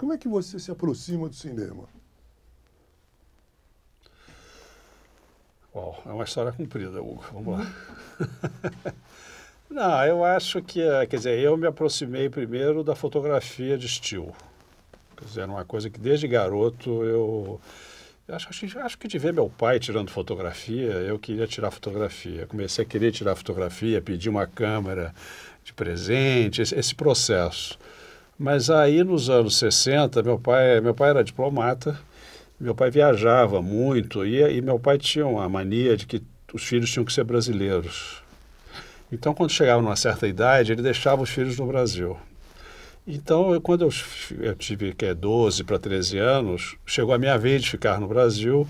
Como é que você se aproxima do cinema? Uau, é uma história comprida, Hugo. Vamos lá. Uhum. Não, eu acho que, é, quer dizer, eu me aproximei primeiro da fotografia de estilo. Quer dizer, era uma coisa que desde garoto eu. Acho, acho, acho que de ver meu pai tirando fotografia, eu queria tirar fotografia. Comecei a querer tirar fotografia, pedir uma câmera de presente, esse, esse processo. Mas aí nos anos 60, meu pai, meu pai era diplomata, meu pai viajava muito e, e meu pai tinha uma mania de que os filhos tinham que ser brasileiros. Então, quando chegava numa certa idade, ele deixava os filhos no Brasil. Então, eu, quando eu, eu tive que é 12 para 13 anos, chegou a minha vez de ficar no Brasil,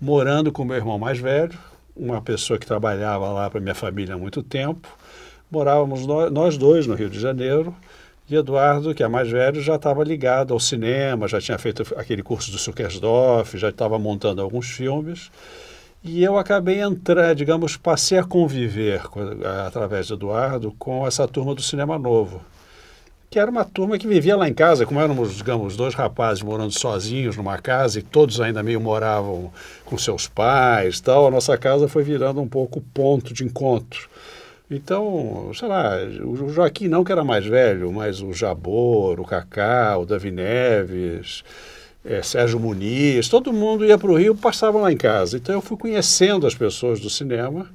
morando com meu irmão mais velho, uma pessoa que trabalhava lá para minha família há muito tempo. Morávamos nós dois no Rio de Janeiro e Eduardo, que é mais velho, já estava ligado ao cinema, já tinha feito aquele curso do Sukersdorf, já estava montando alguns filmes. E eu acabei entrando, digamos, passei a conviver com, eh, através de Eduardo com essa turma do Cinema Novo, que era uma turma que vivia lá em casa, como éramos, digamos, dois rapazes morando sozinhos numa casa e todos ainda meio moravam com seus pais tal, a nossa casa foi virando um pouco ponto de encontro. Então, sei lá, o Joaquim não que era mais velho, mas o Jabor, o Cacá, o Davi Neves, é, Sérgio Muniz, todo mundo ia para o Rio, passava lá em casa. Então eu fui conhecendo as pessoas do cinema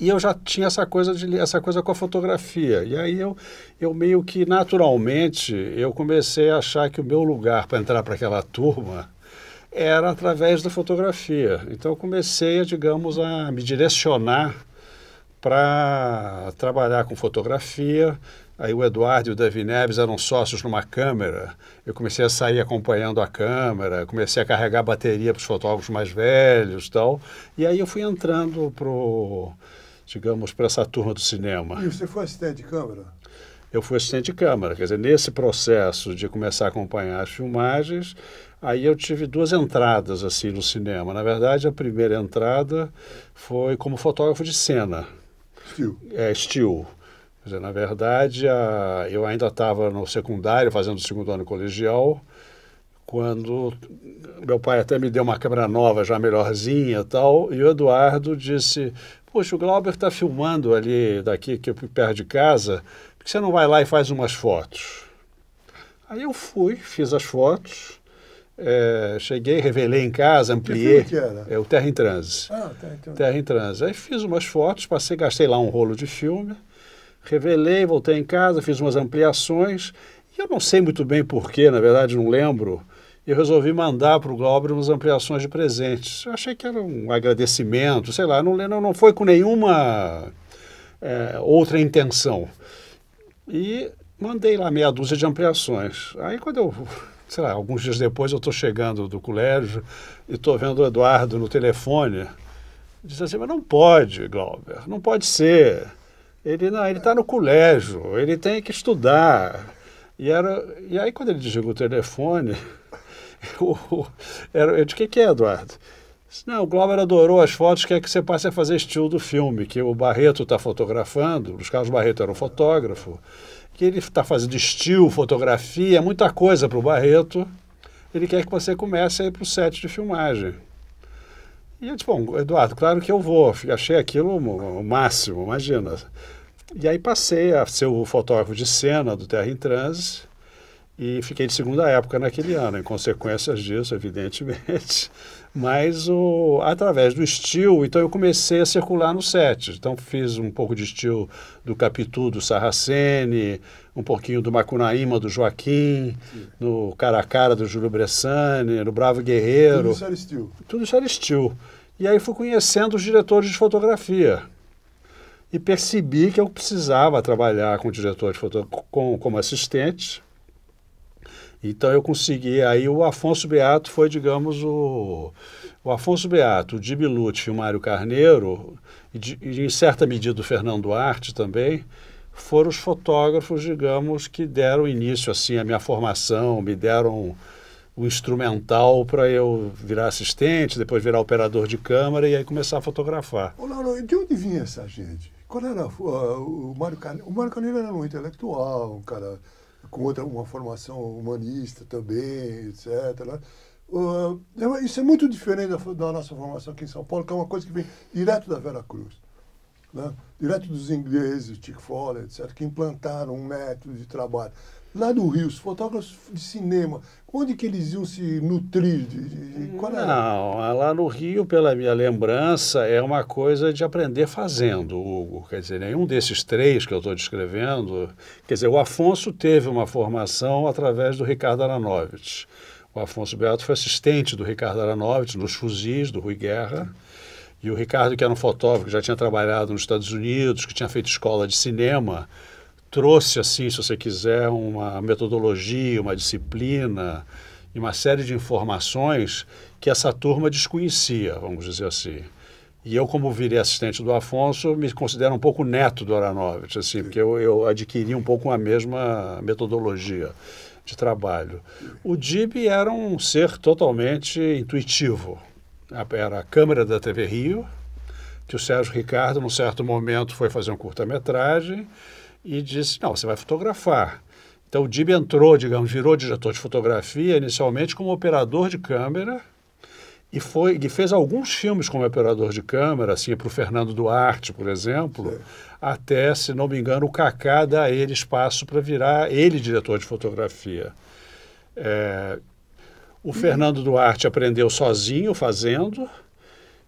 e eu já tinha essa coisa de essa coisa com a fotografia e aí eu eu meio que naturalmente eu comecei a achar que o meu lugar para entrar para aquela turma era através da fotografia então eu comecei digamos a me direcionar para trabalhar com fotografia. Aí o Eduardo e o Davi Neves eram sócios numa câmera. Eu comecei a sair acompanhando a câmera, comecei a carregar bateria para os fotógrafos mais velhos e tal. E aí eu fui entrando pro, digamos, para essa turma do cinema. E você foi assistente de câmera? Eu fui assistente de câmera. Quer dizer, nesse processo de começar a acompanhar as filmagens, Aí eu tive duas entradas assim no cinema. Na verdade, a primeira entrada foi como fotógrafo de cena. Steel. É, Steel. Quer dizer, na verdade, a, eu ainda estava no secundário, fazendo o segundo ano colegial, quando meu pai até me deu uma câmera nova, já melhorzinha e tal, e o Eduardo disse, poxa, o Glauber está filmando ali daqui, que eu é perto de casa, por que você não vai lá e faz umas fotos? Aí eu fui, fiz as fotos, é, cheguei, revelei em casa, ampliei. Que filme que É o Terra em Transe. Ah, Terra Terra em Transe. Aí fiz umas fotos, passei, gastei lá um rolo de filme, revelei, voltei em casa, fiz umas ampliações. E eu não sei muito bem porquê, na verdade não lembro. Eu resolvi mandar para o Glauber umas ampliações de presentes. Eu achei que era um agradecimento, sei lá, não, não, não foi com nenhuma é, outra intenção. E mandei lá meia dúzia de ampliações. Aí quando eu sei lá, alguns dias depois eu estou chegando do colégio e estou vendo o Eduardo no telefone. Diz assim, mas não pode, Glauber, não pode ser. Ele não, ele está no colégio, ele tem que estudar. E, era, e aí quando ele desligou o telefone, eu, era, eu disse, o que, que é, Eduardo? Não, o Glauber adorou as fotos, quer que você passe a fazer estilo do filme, que o Barreto está fotografando, Luiz Carlos Barreto era um fotógrafo, que ele está fazendo estilo, fotografia, é muita coisa para o Barreto. Ele quer que você comece a ir para o set de filmagem. E eu disse, bom, Eduardo, claro que eu vou. Achei aquilo o máximo, imagina. E aí passei a ser o fotógrafo de cena do Terra em Transe e fiquei de segunda época naquele ano. Em consequências disso, evidentemente mas o, através do estilo, então eu comecei a circular no set. Então fiz um pouco de estilo do Capitu, do Sarracene, um pouquinho do Macunaíma, do Joaquim, Sim. no Cara a Cara, do Júlio Bressane, no Bravo Guerreiro. Tudo isso era estilo. Tudo isso era estilo. E aí fui conhecendo os diretores de fotografia. E percebi que eu precisava trabalhar com diretor de foto, com, como assistente, então eu consegui. Aí o Afonso Beato foi, digamos, o, o Afonso Beato, o Dibilucci, o Mário Carneiro, e, de, e, em certa medida o Fernando Duarte também, foram os fotógrafos, digamos, que deram início assim à minha formação, me deram o instrumental para eu virar assistente, depois virar operador de câmera e aí começar a fotografar. Ô, Lauro, de onde vinha essa gente? Qual era uh, o Mário Carneiro? O Mário Carneiro era um intelectual, um cara com outra, uma formação humanista também, etc. Uh, ah, é, isso é muito diferente da, da, nossa formação aqui em São Paulo, que é uma coisa que vem direto da Vera Cruz. Né? Direto dos ingleses, Chick Foley etc., que implantaram um método de trabalho lá do Rio, os fotógrafos de cinema, onde que eles iam se nutrir? De, de, de Não, lá no Rio, pela minha lembrança, é uma coisa de aprender fazendo, Hugo. Quer dizer, nenhum desses três que eu estou descrevendo... Quer dizer, o Afonso teve uma formação através do Ricardo Aranovitch. O Afonso Beato foi assistente do Ricardo Aranovitch nos fuzis do Rui Guerra. E o Ricardo, que era um fotógrafo, que já tinha trabalhado nos Estados Unidos, que tinha feito escola de cinema trouxe, assim, se você quiser, uma metodologia, uma disciplina e uma série de informações que essa turma desconhecia, vamos dizer assim. E eu, como virei assistente do Afonso, me considero um pouco neto do Aranovitch, assim, porque eu, eu adquiri um pouco a mesma metodologia de trabalho. O DIB era um ser totalmente intuitivo. Era a câmera da TV Rio, que o Sérgio Ricardo, num certo momento, foi fazer um curta-metragem e disse: não, você vai fotografar. Então o Dib entrou, digamos, virou diretor de fotografia inicialmente como operador de câmera e foi e fez alguns filmes como operador de câmera, assim, para o Fernando Duarte, por exemplo, Sim. até, se não me engano, o Cacá dá a ele espaço para virar ele diretor de fotografia. É, o Fernando Duarte aprendeu sozinho fazendo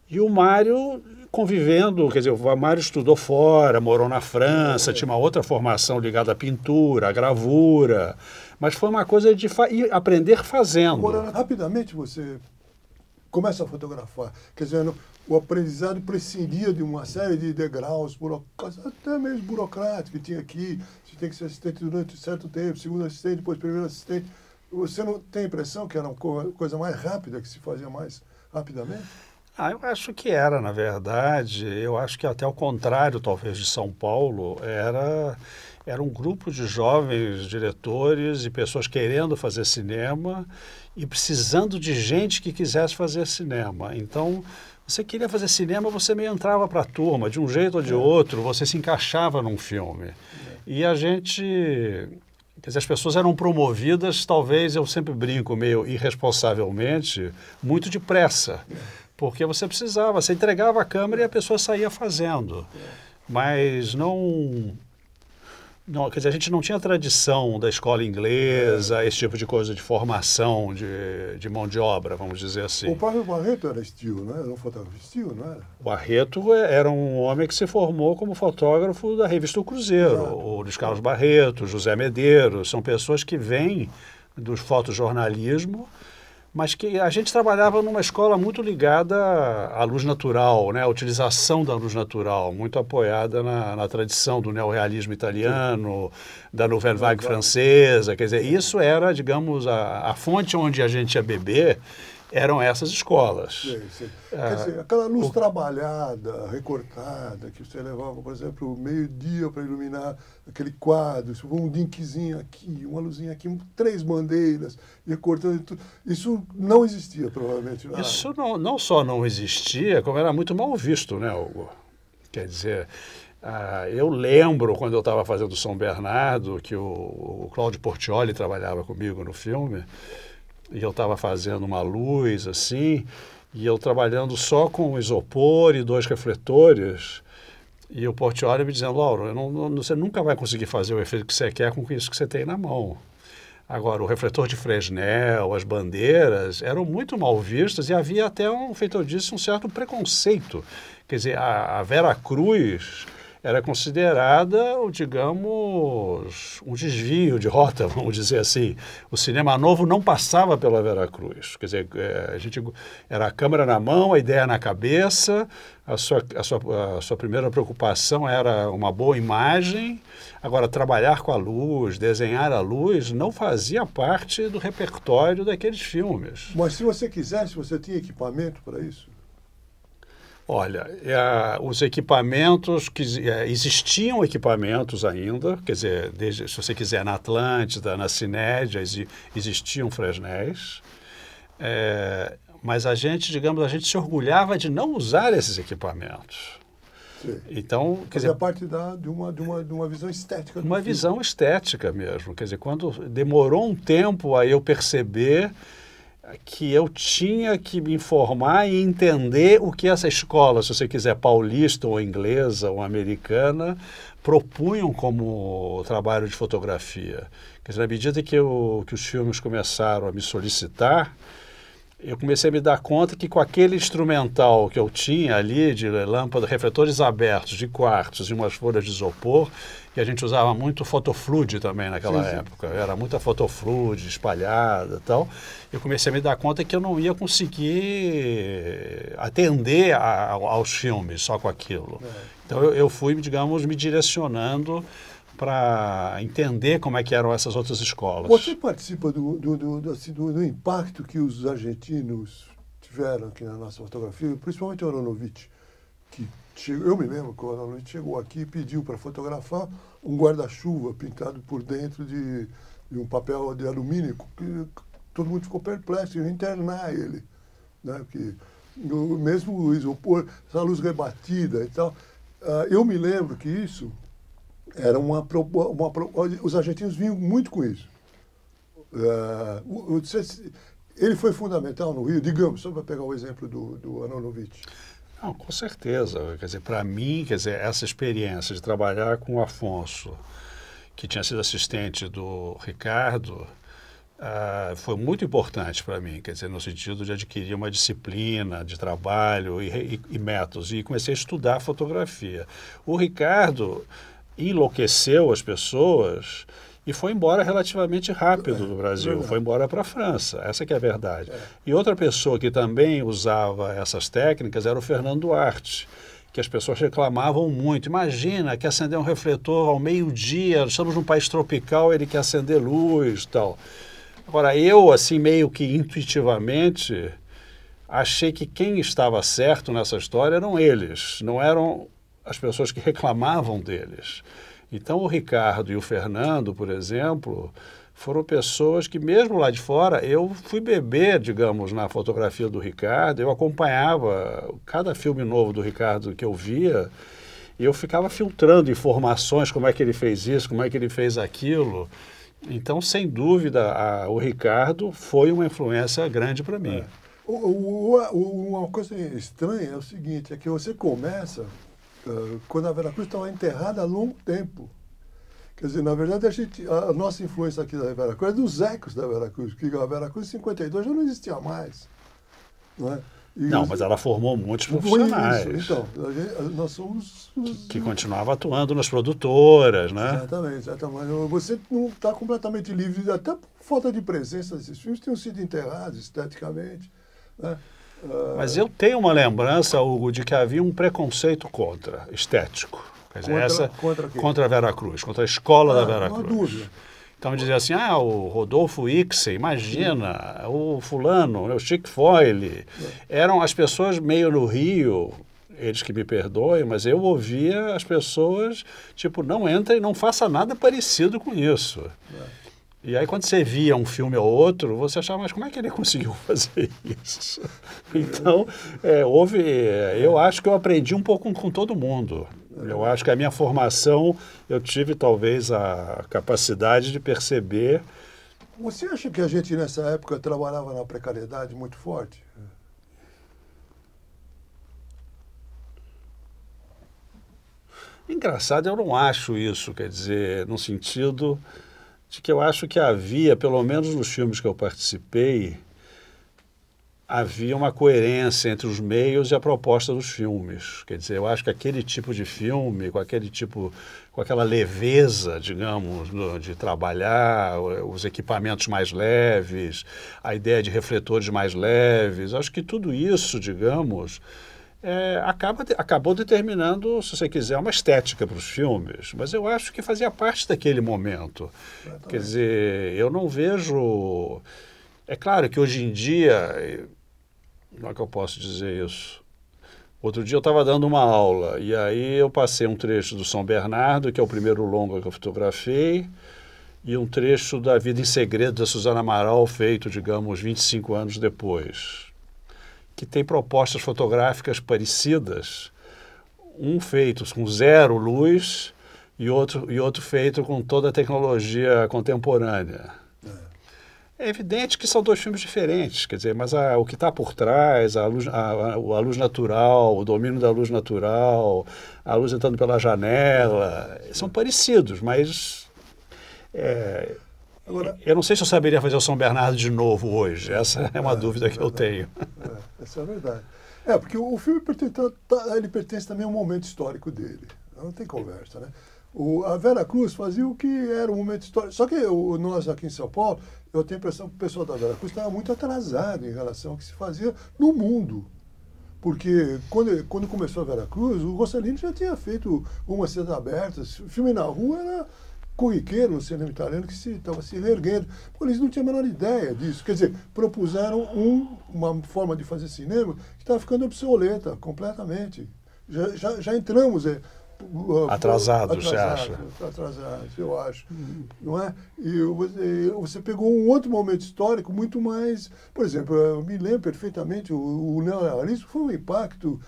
e o Mário convivendo, quer dizer, o Vamário estudou fora, morou na França, é. tinha uma outra formação ligada à pintura, à gravura, mas foi uma coisa de fa aprender fazendo. Agora, rapidamente você começa a fotografar, quer dizer, o aprendizado prescindia de uma série de degraus, até mesmo burocrático que tinha aqui, você tem que ser assistente durante certo tempo, segundo assistente, depois primeiro assistente. Você não tem a impressão que era uma coisa mais rápida, que se fazia mais rapidamente? Ah, eu acho que era, na verdade. Eu acho que até o contrário, talvez, de São Paulo, era, era um grupo de jovens diretores e pessoas querendo fazer cinema e precisando de gente que quisesse fazer cinema. Então, você queria fazer cinema, você meio entrava para a turma, de um jeito ou de é. outro, você se encaixava num filme. É. E a gente. Quer dizer, as pessoas eram promovidas, talvez eu sempre brinco meio irresponsavelmente, muito depressa. É porque você precisava, você entregava a câmera e a pessoa saía fazendo. Mas não não, quer dizer, a gente não tinha tradição da escola inglesa, é. esse tipo de coisa de formação de, de mão de obra, vamos dizer assim. O próprio Barreto era estilo, não era um fotógrafo estilo, não era? O Barreto é, era um homem que se formou como fotógrafo da revista O Cruzeiro. Exato. O Luiz Carlos Barreto, José Medeiros, são pessoas que vêm do fotojornalismo mas que a gente trabalhava numa escola muito ligada à luz natural, né? à utilização da luz natural, muito apoiada na, na tradição do neorrealismo italiano, da nouvelle vague francesa. Quer dizer, isso era, digamos, a, a fonte onde a gente ia beber eram essas escolas. Ah, Quer dizer, aquela luz o... trabalhada, recortada, que você levava, por exemplo, meio-dia para iluminar aquele quadro, um dinquezinho aqui, uma luzinha aqui, três bandeiras, ia cortando tudo. Isso não existia, provavelmente. Isso não, não só não existia, como era muito mal visto, né, Hugo? Quer dizer, ah, eu lembro quando eu estava fazendo São Bernardo, que o, o Cláudio Portioli trabalhava comigo no filme e eu estava fazendo uma luz assim, e eu trabalhando só com isopor e dois refletores. E o Portioli me dizendo, Lauro, não, não, você nunca vai conseguir fazer o efeito que você quer com isso que você tem na mão. Agora, o refletor de Fresnel, as bandeiras, eram muito mal vistas e havia até, um, feito eu disse, um certo preconceito. Quer dizer, a, a Vera Cruz era considerada, digamos, um desvio de rota, vamos dizer assim. O cinema novo não passava pela Veracruz. Quer dizer, é, a gente era a câmera na mão, a ideia na cabeça, a sua, a sua, a sua primeira preocupação era uma boa imagem. Agora, trabalhar com a luz, desenhar a luz, não fazia parte do repertório daqueles filmes. Mas se você quisesse, você tinha equipamento para isso? Olha, é, os equipamentos que é, existiam equipamentos ainda, quer dizer, desde, se você quiser na Atlântida, na Cinédia, existiam fresnés. É, mas a gente, digamos, a gente se orgulhava de não usar esses equipamentos. Sim. Então, quer Fazia dizer, parte da, de, uma, de, uma, de uma visão estética. Uma filme. visão estética mesmo. Quer dizer, quando demorou um tempo a eu perceber que eu tinha que me informar e entender o que essa escola, se você quiser paulista ou inglesa ou americana, propunham como trabalho de fotografia. Quer dizer, na medida que, eu, que os filmes começaram a me solicitar, eu comecei a me dar conta que com aquele instrumental que eu tinha ali, de lâmpadas, refletores abertos, de quartos e umas folhas de isopor, que a gente usava muito fotoflude também naquela sim, sim. época, era muita fotoflude espalhada e tal, eu comecei a me dar conta que eu não ia conseguir atender a, aos filmes só com aquilo. É. Então eu, eu fui, digamos, me direcionando para entender como é que eram essas outras escolas. Você participa do, do, do, assim, do, do impacto que os argentinos tiveram aqui na nossa fotografia, principalmente o Aronovich, que chegou, eu me lembro que o Aronovich chegou aqui e pediu para fotografar um guarda-chuva pintado por dentro de, de, um papel de alumínio, que todo mundo ficou perplexo, ia internar ah, ele, né? Porque mesmo o isopor, essa luz rebatida e tal. Uh, eu me lembro que isso era uma, uma, os argentinos vinham muito com isso. Uh, ele foi fundamental no Rio, digamos, só para pegar o exemplo do, do Anonovich. Não, com certeza. Quer dizer, para mim, quer dizer, essa experiência de trabalhar com o Afonso, que tinha sido assistente do Ricardo, uh, foi muito importante para mim, quer dizer, no sentido de adquirir uma disciplina de trabalho e, e, e métodos. E comecei a estudar fotografia. O Ricardo enlouqueceu as pessoas e foi embora relativamente rápido do é, Brasil, foi embora para a França, essa que é a verdade. É. E outra pessoa que também usava essas técnicas era o Fernando Duarte, que as pessoas reclamavam muito. Imagina que acender um refletor ao meio-dia, estamos num país tropical, ele quer acender luz tal. Agora, eu, assim, meio que intuitivamente, achei que quem estava certo nessa história eram eles, não eram as pessoas que reclamavam deles. Então, o Ricardo e o Fernando, por exemplo, foram pessoas que, mesmo lá de fora, eu fui beber, digamos, na fotografia do Ricardo, eu acompanhava cada filme novo do Ricardo que eu via e eu ficava filtrando informações, como é que ele fez isso, como é que ele fez aquilo. Então, sem dúvida, a, o Ricardo foi uma influência grande para mim. É. O, o, o, uma coisa estranha é o seguinte, é que você começa eh, quando a Veracruz estava enterrada há longo tempo. Quer dizer, na verdade, a, gente, a nossa influência aqui da Veracruz é dos ecos da Veracruz, porque a Veracruz em 52 já não existia mais. Não, é? e, não mas ela formou muitos profissionais. Isso, então, gente, nós somos. Os, que, que continuava atuando nas produtoras, né? Exatamente, exatamente. Então, você não está completamente livre, até por falta de presença desses filmes, tinham sido enterrados esteticamente. Né? Mas eu tenho uma lembrança, Hugo, de que havia um preconceito contra, estético. Quer dizer, contra, essa, contra, quê? contra a Veracruz, contra a escola ah, da Veracruz. Não há dúvida. Então dizia assim, ah, o Rodolfo Ixen, imagina, Sim. o fulano, é o Chico Foyle. É. Eram as pessoas meio no Rio, eles que me perdoem, mas eu ouvia as pessoas, tipo, não e não faça nada parecido com isso. É. E aí, quando você via um filme ou outro, você achava, mas como é que ele conseguiu fazer isso? Então, é, houve. É, eu acho que eu aprendi um pouco com, com todo mundo. Eu acho que a minha formação, eu tive talvez a capacidade de perceber. Você acha que a gente nessa época trabalhava na precariedade muito forte? Engraçado, eu não acho isso, quer dizer, no sentido de que eu acho que havia, pelo menos nos filmes que eu participei, havia uma coerência entre os meios e a proposta dos filmes. Quer dizer, eu acho que aquele tipo de filme, com aquele tipo, com aquela leveza, digamos, de trabalhar, os equipamentos mais leves, a ideia de refletores mais leves, acho que tudo isso, digamos, é, acaba, acabou determinando, se você quiser, uma estética para os filmes. Mas eu acho que fazia parte daquele momento. Exatamente. Quer dizer, eu não vejo. É claro que hoje em dia. Como é que eu posso dizer isso? Outro dia eu estava dando uma aula e aí eu passei um trecho do São Bernardo, que é o primeiro longa que eu fotografei, e um trecho da Vida em Segredo da Suzana Amaral, feito, digamos, 25 anos depois que tem propostas fotográficas parecidas, um feito com zero luz e outro, e outro feito com toda a tecnologia contemporânea. É evidente que são dois filmes diferentes, quer dizer, mas a, o que está por trás, a luz, a, a, luz natural, o domínio da luz natural, a luz entrando pela janela, são parecidos, mas é, Agora, eu não sei se eu saberia fazer o São Bernardo de novo hoje. Essa é uma é, dúvida é que eu é tenho. É, essa é a verdade. É, porque o filme pertence, tá, tá, ele pertence também a um momento histórico dele. Não tem conversa, né? O, a Vera Cruz fazia o que era um momento histórico. Só que nós aqui em São Paulo, eu tenho a impressão que o pessoal da Vera Cruz estava muito atrasado em relação ao que se fazia no mundo. Porque quando, quando começou a Vera Cruz, o Rossellini já tinha feito Uma cena Aberta. Filme na rua era corriqueiro no cinema italiano que estava se, se reerguendo. eles não tinham a menor ideia disso. Quer dizer, propuseram um, uma forma de fazer cinema que estava tá ficando obsoleta completamente. Já, já, já entramos. É, atrasado, você acha? Atrasado, eu acho. Uhum. Não é? E você pegou um outro momento histórico muito mais. Por exemplo, eu me lembro perfeitamente, o, o neorrealismo foi um impacto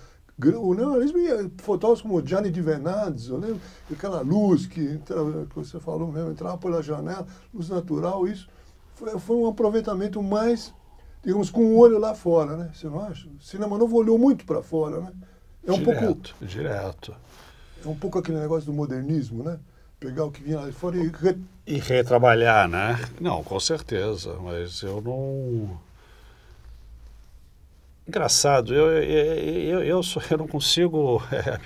o neorrealismo ia fotógrafos como Gianni de Venades, eu lembro, aquela luz que, entrava, que você falou mesmo, entrava pela janela, luz natural, isso foi, foi um aproveitamento mais, digamos, com o olho lá fora, né? Você não acha? O cinema novo olhou muito para fora, né? É um direto, pouco. Direto. É um pouco aquele negócio do modernismo, né? Pegar o que vinha lá de fora e. Re... E retrabalhar, né? Não, com certeza, mas eu não. Engraçado, eu, eu, eu, sou, eu não consigo. É,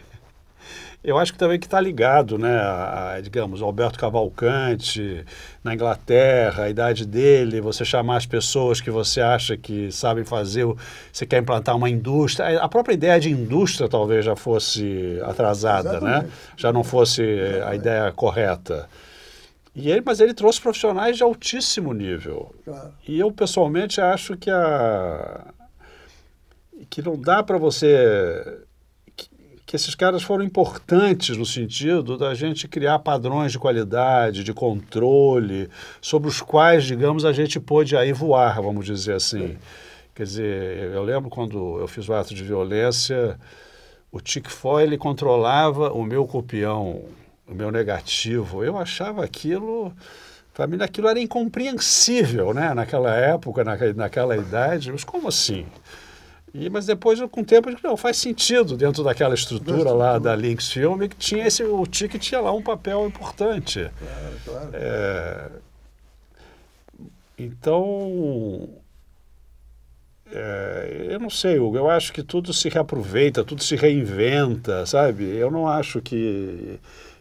eu acho que também que está ligado, né? A, a, digamos, Alberto Cavalcante, na Inglaterra, a idade dele, você chamar as pessoas que você acha que sabem fazer, você quer implantar uma indústria. A própria ideia de indústria talvez já fosse atrasada, né? Exatamente. né? Já não fosse eh, Exatamente. a ideia correta. E ele, mas ele trouxe profissionais de altíssimo nível. Claro. E eu, pessoalmente, acho que a, que não dá para você que esses caras foram importantes no sentido da gente criar padrões de qualidade, de controle, sobre os quais, digamos, a gente pôde aí voar, vamos dizer assim. Quer dizer, eu lembro quando eu fiz o ato de violência, o Tic Foy controlava o meu copião, o meu negativo. Eu achava aquilo. Para mim, aquilo era incompreensível, né? Naquela época, naquela, naquela idade. Mas como assim? E, mas depois, com o tempo, não, faz sentido dentro daquela estrutura, estrutura. lá da Lynx Filme, que tinha esse, o TIC tinha lá um papel importante. Claro, claro. É, então, é, eu não sei, Hugo, eu acho que tudo se reaproveita, tudo se reinventa, sabe? Eu não acho que,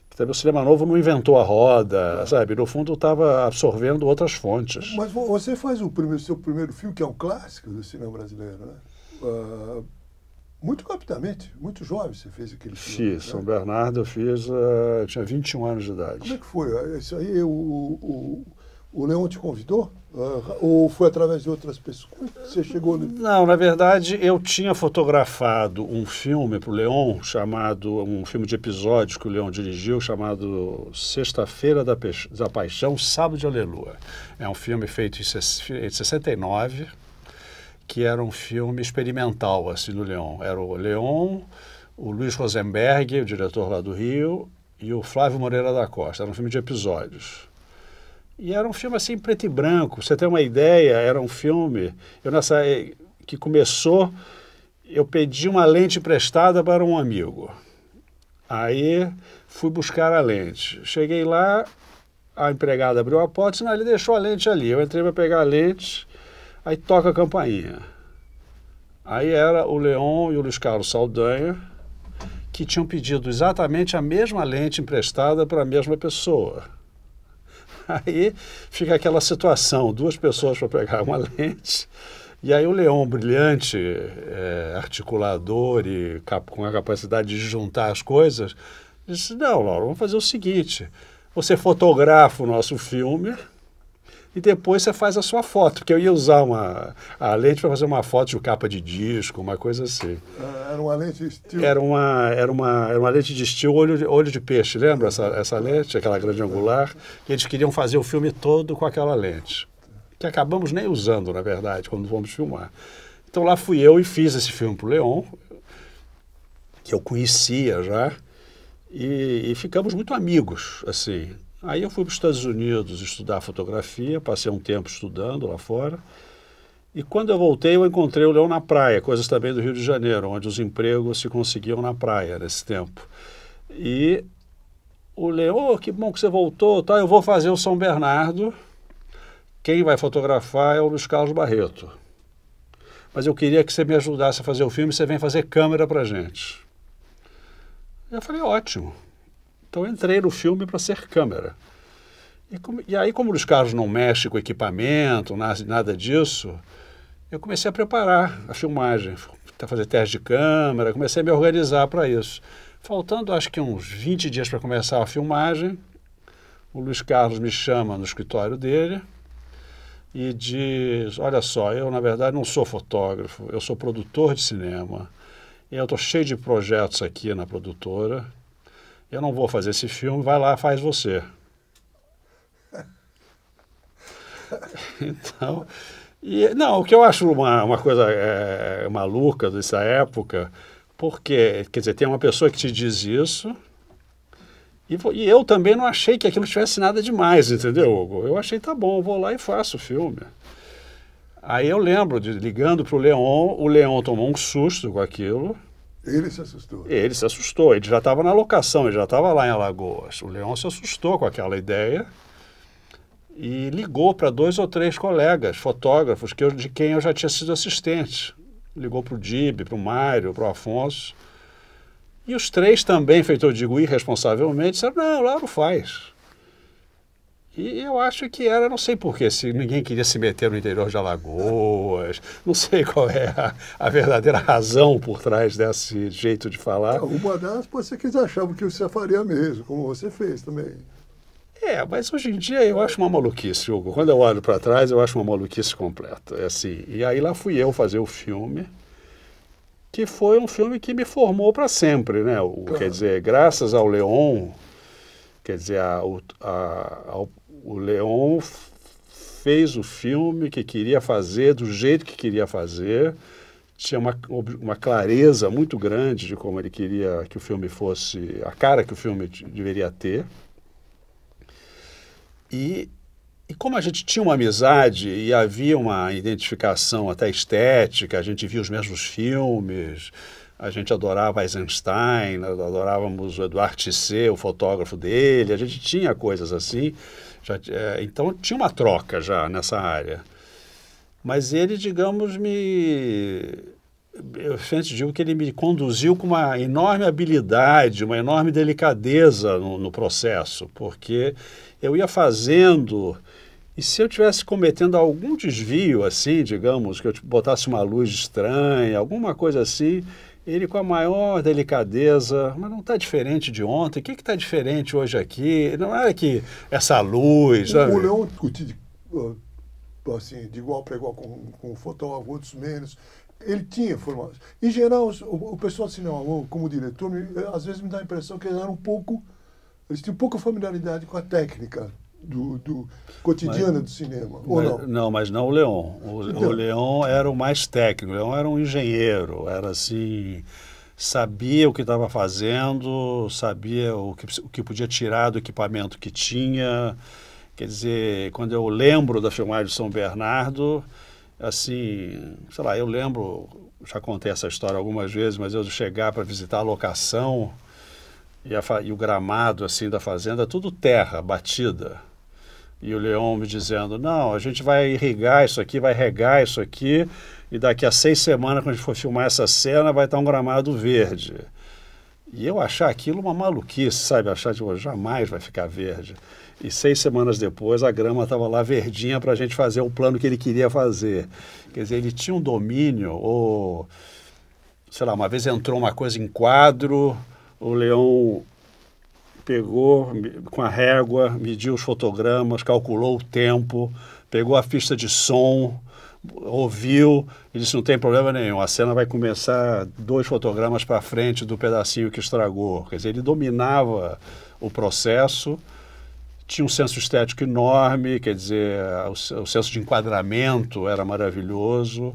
que também o cinema novo não inventou a roda, sabe? No fundo estava absorvendo outras fontes. Mas você faz o primeiro, seu primeiro filme, que é um clássico do cinema brasileiro, né? Ah, muito rapidamente, muito jovem você fez aquele filme. Fiz, né? São Bernardo eu fiz, uh, tinha 21 anos de idade. Como é que foi? Ah, isso aí, o, o, o Leon te convidou? Uh, ou foi através de outras pessoas? Como você chegou ali? Não, na verdade, eu tinha fotografado um filme para o Leão, chamado, um filme de episódios que o Leão dirigiu, chamado Sexta-feira da, da Paixão, Sábado de Aleluia. É um filme feito em 69, que era um filme experimental assim no Leon. Era o Leon, o Luiz Rosenberg, o diretor lá do Rio, e o Flávio Moreira da Costa. Era um filme de episódios. E era um filme assim preto e branco. Você tem uma ideia? Era um filme. Eu nessa eh, que começou, eu pedi uma lente emprestada para um amigo. Aí fui buscar a lente. Cheguei lá, a empregada abriu a porta e ele deixou a lente ali. Eu entrei para pegar a lente Aí toca a campainha. Aí era o Leon e o Luiz Carlos Saldanha, que tinham pedido exatamente a mesma lente emprestada para a mesma pessoa. Aí fica aquela situação, duas pessoas para pegar uma lente, e aí o Leon, brilhante, é, articulador e com a capacidade de juntar as coisas, disse, não, Laura, vamos fazer o seguinte, você fotografa o nosso filme e depois você faz a sua foto, porque eu ia usar uma, a lente para fazer uma foto de capa de disco, uma coisa assim. Ah, era uma lente de estilo? Era uma, era uma, era uma lente de estilo olho de, olho de peixe, lembra essa, essa lente, aquela grande angular? E eles queriam fazer o filme todo com aquela lente, que acabamos nem usando, na verdade, quando fomos filmar. Então lá fui eu e fiz esse filme para o Leon, que eu conhecia já, e, e ficamos muito amigos, assim. Aí eu fui para os Estados Unidos estudar fotografia, passei um tempo estudando lá fora. E quando eu voltei, eu encontrei o Leão na praia, coisas também do Rio de Janeiro, onde os empregos se conseguiam na praia nesse tempo. E o Leão, oh, que bom que você voltou, tá, eu vou fazer o São Bernardo. Quem vai fotografar é o Luiz Carlos Barreto. Mas eu queria que você me ajudasse a fazer o filme, você vem fazer câmera para gente. Eu falei, ótimo. Então eu entrei no filme para ser câmera. E, e, aí, como os carros não mexem com equipamento, nada disso, eu comecei a preparar a filmagem, a fazer teste de câmera, comecei a me organizar para isso. Faltando, acho que uns 20 dias para começar a filmagem, o Luiz Carlos me chama no escritório dele e diz: Olha só, eu na verdade não sou fotógrafo, eu sou produtor de cinema. Eu estou cheio de projetos aqui na produtora eu não vou fazer esse filme, vai lá, faz você. então, e, não, o que eu acho uma, uma coisa é, maluca dessa época, porque, quer dizer, tem uma pessoa que te diz isso, e, e eu também não achei que aquilo tivesse nada demais, entendeu, Hugo? Eu achei, tá bom, vou lá e faço o filme. Aí eu lembro de ligando para o Leon, o Leon tomou um susto com aquilo, ele se assustou. Ele se assustou. Ele já estava na locação, ele já estava lá em Alagoas. O Leão se assustou com aquela ideia e ligou para dois ou três colegas, fotógrafos, que eu, de quem eu já tinha sido assistente. Ligou para o Dib, para o Mário, para o Afonso. E os três também, feito eu digo irresponsavelmente, disseram, não, Lauro faz. E eu acho que era, não sei porquê, se ninguém queria se meter no interior de Alagoas, não sei qual é a, a verdadeira razão por trás desse jeito de falar. Uma das, pode ser que eles achavam que você faria mesmo, como você fez também. É, mas hoje em dia eu acho uma maluquice, Hugo. Quando eu olho para trás, eu acho uma maluquice completa. É assim, e aí lá fui eu fazer o filme, que foi um filme que me formou para sempre, né? O, claro. Quer dizer, graças ao Leon, quer dizer, a, a, ao o Leon fez o filme que queria fazer, do jeito que queria fazer, tinha uma, uma clareza muito grande de como ele queria que o filme fosse, a cara que o filme deveria ter. E, e como a gente tinha uma amizade e havia uma identificação até estética, a gente via os mesmos filmes, a gente adorava Eisenstein, adorávamos o Eduardo Tissé, o fotógrafo dele, a gente tinha coisas assim. Já, é, então tinha uma troca já nessa área. Mas ele, digamos, me. Eu sempre digo que ele me conduziu com uma enorme habilidade, uma enorme delicadeza no, no processo, porque eu ia fazendo. E se eu tivesse cometendo algum desvio, assim, digamos, que eu botasse uma luz estranha, alguma coisa assim, ele com a maior delicadeza, mas não está diferente de ontem, o que está diferente hoje aqui? Não é que essa luz... O, o Leão discutiu assim, de igual para igual com, com o fotógrafo, outros menos, ele tinha formação. Em geral, o, o pessoal de assim, cinema, como diretor, me, às vezes me dá a impressão que eles eram um pouco... Eles tinham pouca familiaridade com a técnica do, do cotidiana mas, do cinema, ou mas, não? Não, mas não o Leon. O, o então. Leon era o mais técnico, o Leon era um engenheiro, era assim sabia o que estava fazendo, sabia o que, o que podia tirar do equipamento que tinha. Quer dizer, quando eu lembro da filmagem de São Bernardo, assim, sei lá, eu lembro, já contei essa história algumas vezes, mas eu chegar para visitar a locação, e, a, e o gramado assim da fazenda, tudo terra batida. E o leão me dizendo: não, a gente vai irrigar isso aqui, vai regar isso aqui, e daqui a seis semanas, quando a gente for filmar essa cena, vai estar um gramado verde. E eu achar aquilo uma maluquice, sabe? Achar de tipo, hoje, jamais vai ficar verde. E seis semanas depois, a grama estava lá verdinha para a gente fazer o plano que ele queria fazer. Quer dizer, ele tinha um domínio, ou sei lá, uma vez entrou uma coisa em quadro o Leão pegou com a régua, mediu os fotogramas, calculou o tempo, pegou a pista de som, ouviu e disse: não tem problema nenhum, a cena vai começar dois fotogramas para frente do pedacinho que estragou. Quer dizer, ele dominava o processo, tinha um senso estético enorme, quer dizer, o senso de enquadramento era maravilhoso.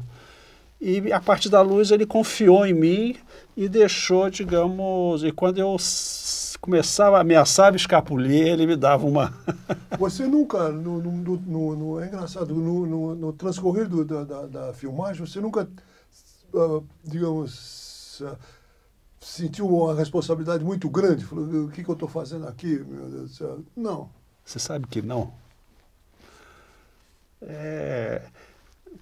E a parte da luz ele confiou em mim e deixou, digamos, e quando eu começava, ameaçava escapulir, ele me dava uma. Você nunca, no, no, no, no é engraçado, no, transcorrer do, da, da, da, filmagem, você nunca, uh, digamos, uh, sentiu uma responsabilidade muito grande? Falou, o que, que eu estou fazendo aqui, meu Deus do céu? Não. Você sabe que não? É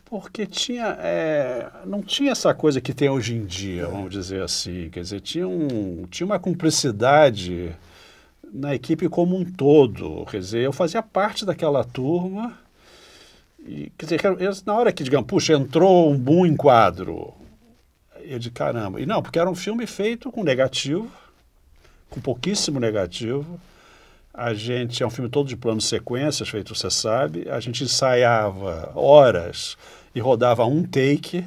porque tinha, é, não tinha essa coisa que tem hoje em dia, vamos dizer assim. Quer dizer, tinha, um, tinha uma cumplicidade na equipe como um todo. Quer dizer, eu fazia parte daquela turma. E, quer dizer, eu, na hora que, digamos, puxa, entrou um boom em quadro. Eu de caramba. E não, porque era um filme feito com negativo, com pouquíssimo negativo a gente, é um filme todo de plano sequências, feito você sabe, a gente ensaiava horas e rodava um take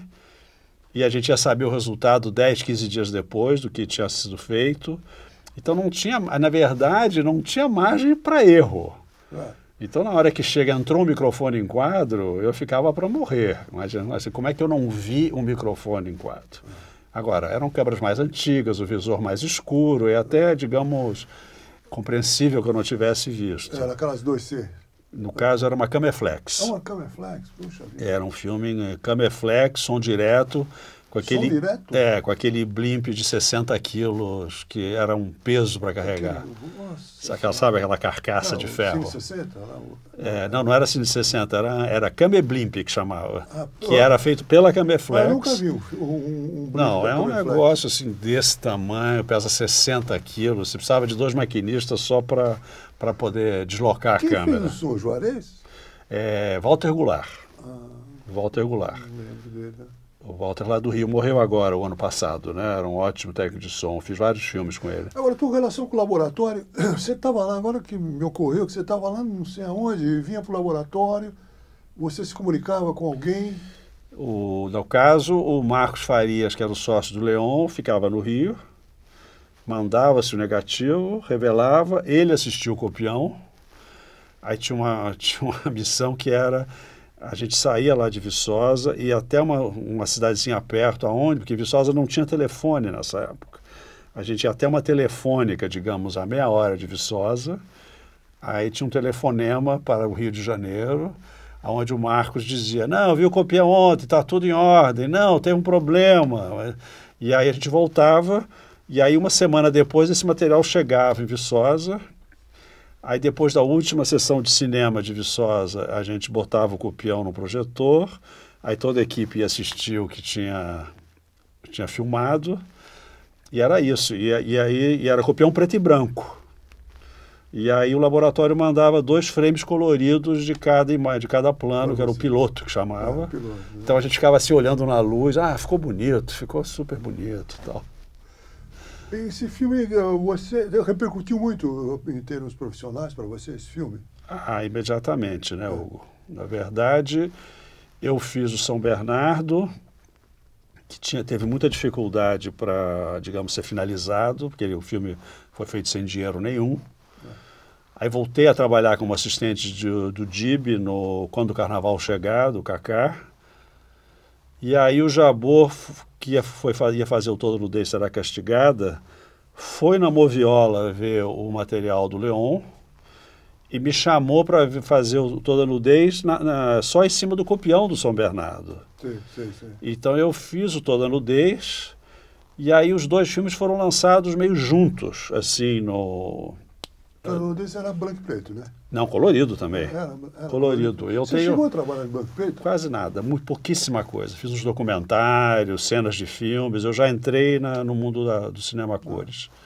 e a gente ia saber o resultado 10, 15 dias depois do que tinha sido feito. Então não tinha, na verdade, não tinha margem para erro. É. Então, na hora que chega, entrou um microfone em quadro, eu ficava para morrer. Imagina, assim, como é que eu não vi um microfone em quadro? É. Agora, eram quebras mais antigas, o visor mais escuro e até, digamos, compreensível que eu não tivesse visto. Era aquelas 2C? No caso, era uma Cameflex. É uma Cameflex, puxa vida. Era um filme eh, Cameflex, som direto, com aquele, direto? É, com aquele blimp de 60 quilos, que era um peso para carregar. nossa, aquela, sabe aquela carcaça não, de ferro? 60, não. Né, é, não, não era 60, era, era Came Blimp que chamava, ah, que era feito pela Cameflex. Eu nunca vi um, um Não, é um Cameflex. negócio assim desse tamanho, pesa 60 quilos, você precisava de dois maquinistas só para poder deslocar Quem a câmera. Quem fez o Juarez? É, Walter Goulart. Ah, Walter Goulart. Não lembro dele, né? O Walter lá do Rio morreu agora, o ano passado, né? Era um ótimo técnico de som, fiz vários filmes com ele. Agora, tua relação com o laboratório, você estava lá, agora que me ocorreu, que você estava lá não sei aonde, vinha para o laboratório, você se comunicava com alguém? O, no caso, o Marcos Farias, que era o sócio do Leon, ficava no Rio, mandava-se o negativo, revelava, ele assistia o copião, aí tinha uma, tinha uma missão que era a gente saía lá de Viçosa e até uma, uma cidadezinha perto, aonde, porque Viçosa não tinha telefone nessa época. A gente ia até uma telefônica, digamos, a meia hora de Viçosa. Aí tinha um telefonema para o Rio de Janeiro, aonde o Marcos dizia: Não, viu, copiei ontem, está tudo em ordem, não, tem um problema. E aí a gente voltava, e aí uma semana depois esse material chegava em Viçosa, Aí depois da última sessão de cinema de Viçosa, a gente botava o copião no projetor, aí toda a equipe ia assistir o que tinha, tinha filmado, e era isso. E, e aí e era copião preto e branco. E aí o laboratório mandava dois frames coloridos de cada imagem, de cada plano, Como que era assim? o piloto que chamava. É, piloto, né? Então a gente ficava se assim, olhando na luz, ah, ficou bonito, ficou super bonito, tal. Esse filme, eh, você eh, repercutiu muito eh, em termos profissionais para você, esse filme? Ah, imediatamente, né, Hugo? Na verdade, eu fiz o São Bernardo, que tinha, teve muita dificuldade para, digamos, ser finalizado, porque o filme foi feito sem dinheiro nenhum. Aí voltei a trabalhar como assistente de, do DIB no Quando o Carnaval Chegar, do Cacá. E aí o Jabor que foi, ia fazer o Todo Nudez Será Castigada, foi na Moviola ver o material do Leon e me chamou para fazer o Toda Nudez na, na, só em cima do copião do São Bernardo. Sim, sim, sim. Então eu fiz o Toda Nudez e aí os dois filmes foram lançados meio juntos, assim, no, então, desse era branco e preto, né? Não, colorido também. Era, era colorido. Eu Você tenho... chegou a trabalhar em branco e preto? Quase nada, muito, pouquíssima coisa. Fiz uns documentários, cenas de filmes. Eu já entrei na, no mundo da, do cinema cores. Ah.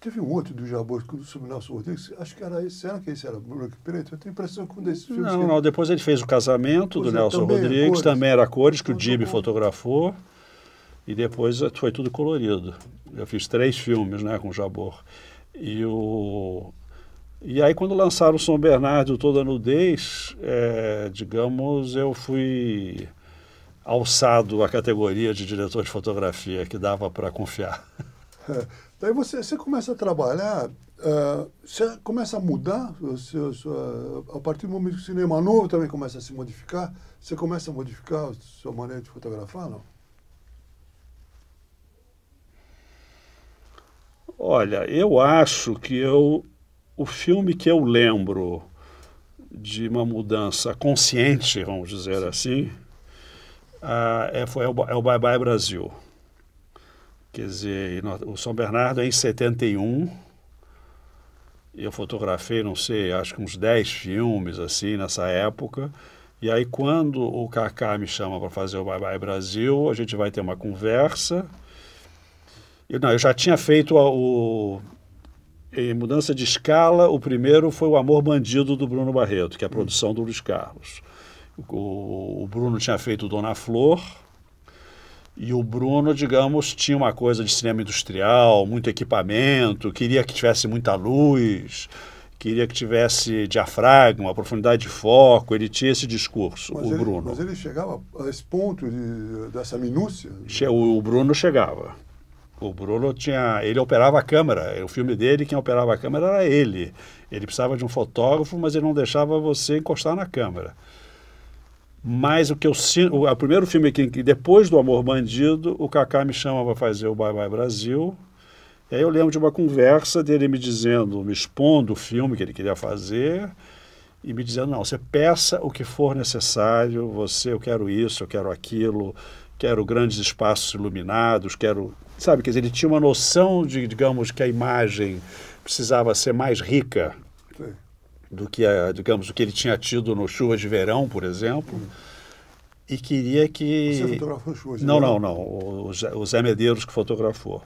Teve um outro do Jabotico, o Nelson Rodrigues, acho que era esse, será que esse era branco e preto? Eu tenho a impressão que um desses filmes... Não, que... não, depois ele fez o casamento do é, Nelson também é Rodrigues, cores. também era cores, que o é, Dib né? fotografou. E depois foi tudo colorido. Eu fiz três filmes né, com o Jabor. E, o... e aí quando lançaram o São Bernardo Toda Nudez, é, digamos, eu fui alçado à categoria de diretor de fotografia, que dava para confiar. É. Daí você, você começa a trabalhar, uh, você começa a mudar, seu, a partir do momento que o cinema novo também começa a se modificar, você começa a modificar a sua maneira de fotografar, não? Olha, eu acho que eu o filme que eu lembro de uma mudança consciente, vamos dizer assim, ah, é, foi, é, o, é o Bye Bye Brasil. Quer dizer, o São Bernardo é em 71. Eu fotografei, não sei, acho que uns 10 filmes assim nessa época. E aí, quando o Kaká me chama para fazer o Bye Bye Brasil, a gente vai ter uma conversa. Eu, não, eu já tinha feito a, o, em mudança de escala, o primeiro foi O Amor Bandido, do Bruno Barreto, que é a produção do Luiz Carlos. O, o Bruno tinha feito Dona Flor, e o Bruno, digamos, tinha uma coisa de cinema industrial, muito equipamento, queria que tivesse muita luz, queria que tivesse diafragma, profundidade de foco, ele tinha esse discurso, mas o ele, Bruno. Mas ele chegava a esse ponto de, dessa minúcia? O, o Bruno chegava. O Bruno tinha. Ele operava a câmera. O filme dele, quem operava a câmera era ele. Ele precisava de um fotógrafo, mas ele não deixava você encostar na câmera. Mas o que eu sinto. O, o primeiro filme que, que, depois do Amor Bandido, o Kaká me chama para fazer o Bye Bye Brasil. E aí eu lembro de uma conversa dele me dizendo, me expondo o filme que ele queria fazer e me dizendo: não, você peça o que for necessário, você, eu quero isso, eu quero aquilo, quero grandes espaços iluminados, quero Sabe, quer dizer, ele tinha uma noção de, digamos, que a imagem precisava ser mais rica do que, a, digamos, o que ele tinha tido no Chuvas de Verão, por exemplo. E queria que... Você fotografou Chuvas de não, Verão? Não, não, não. O Zé Medeiros que fotografou.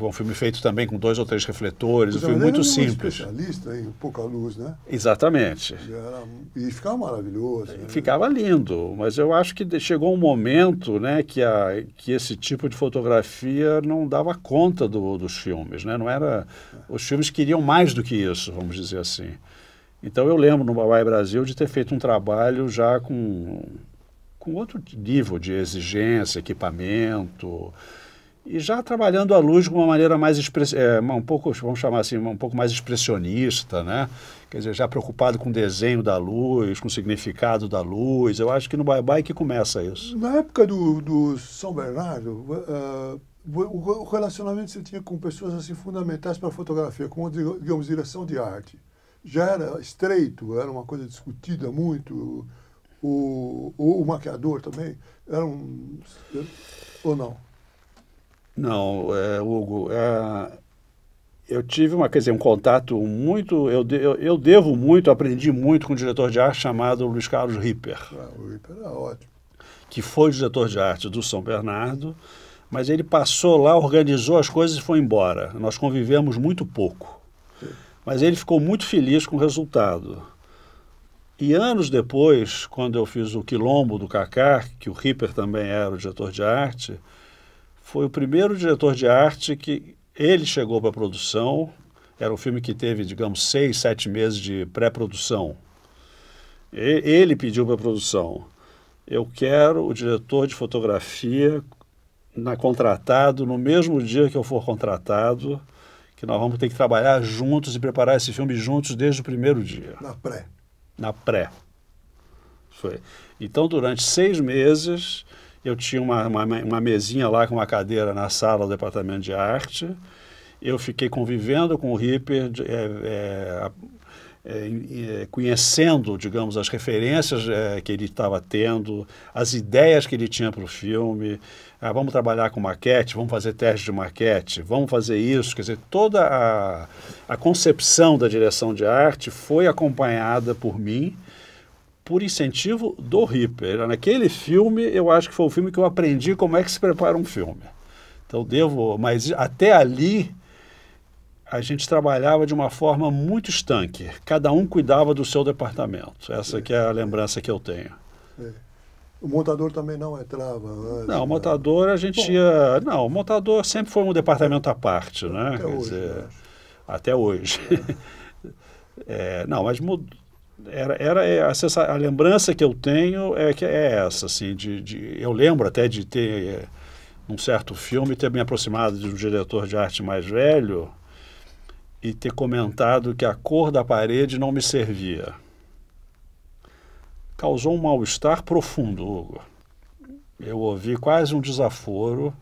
Foi é um filme feito também com dois ou três refletores, um filme muito é simples. Um especialista em pouca luz, né? Exatamente. E, era, e ficava maravilhoso. Né? Ficava lindo, mas eu acho que chegou um momento né, que, a, que esse tipo de fotografia não dava conta do, dos filmes. Né? Não era, os filmes queriam mais do que isso, vamos dizer assim. Então eu lembro no Babai Brasil de ter feito um trabalho já com, com outro nível de exigência, equipamento e já trabalhando a luz de uma maneira mais é, um pouco vamos chamar assim um pouco mais expressionista né quer dizer já preocupado com o desenho da luz com o significado da luz eu acho que no Bye Bye que começa isso na época do, do São Bernardo uh, o relacionamento que você tinha com pessoas assim fundamentais para a fotografia com digamos direção de arte já era estreito era uma coisa discutida muito o, o, o maquiador também era um ou não não, é, Hugo, é, eu tive uma, quer dizer, um contato muito, eu, de, eu, eu, devo muito, aprendi muito com um diretor de arte chamado Luiz Carlos Ripper. Ah, o Ripper ótimo. Que foi diretor de arte do São Bernardo, mas ele passou lá, organizou as coisas e foi embora. Nós convivemos muito pouco. Mas ele ficou muito feliz com o resultado. E anos depois, quando eu fiz o Quilombo do Cacá, que o Ripper também era o diretor de arte, foi o primeiro diretor de arte que ele chegou para a produção. Era um filme que teve, digamos, seis, sete meses de pré-produção. Ele pediu para a produção: eu quero o diretor de fotografia na, contratado no mesmo dia que eu for contratado, que nós vamos ter que trabalhar juntos e preparar esse filme juntos desde o primeiro dia. Na pré. Na pré. Foi. Então, durante seis meses, eu tinha uma, uma, uma mesinha lá com uma cadeira na sala do departamento de arte. Eu fiquei convivendo com o Ripper, é, é, é, é, conhecendo, digamos, as referências é, que ele estava tendo, as ideias que ele tinha para o filme. Ah, vamos trabalhar com maquete, vamos fazer teste de maquete, vamos fazer isso. Quer dizer, toda a, a concepção da direção de arte foi acompanhada por mim por incentivo do Ripper. Naquele filme, eu acho que foi o filme que eu aprendi como é que se prepara um filme. Então devo, mas até ali a gente trabalhava de uma forma muito estanque. Cada um cuidava do seu departamento. Essa é. que é a lembrança que eu tenho. É. O montador também não entrava? É não, não o né? montador a gente Bom, ia... Não, o montador sempre foi um departamento à parte, né? Até Quer hoje. Dizer, até hoje. É. não, mas mudou era, era é, essa, a lembrança que eu tenho é que é essa, assim, de, de eu lembro até de ter eh, um certo filme, ter me aproximado de um diretor de arte mais velho e ter comentado que a cor da parede não me servia. Causou um mal-estar profundo, Hugo. Eu ouvi quase um desaforo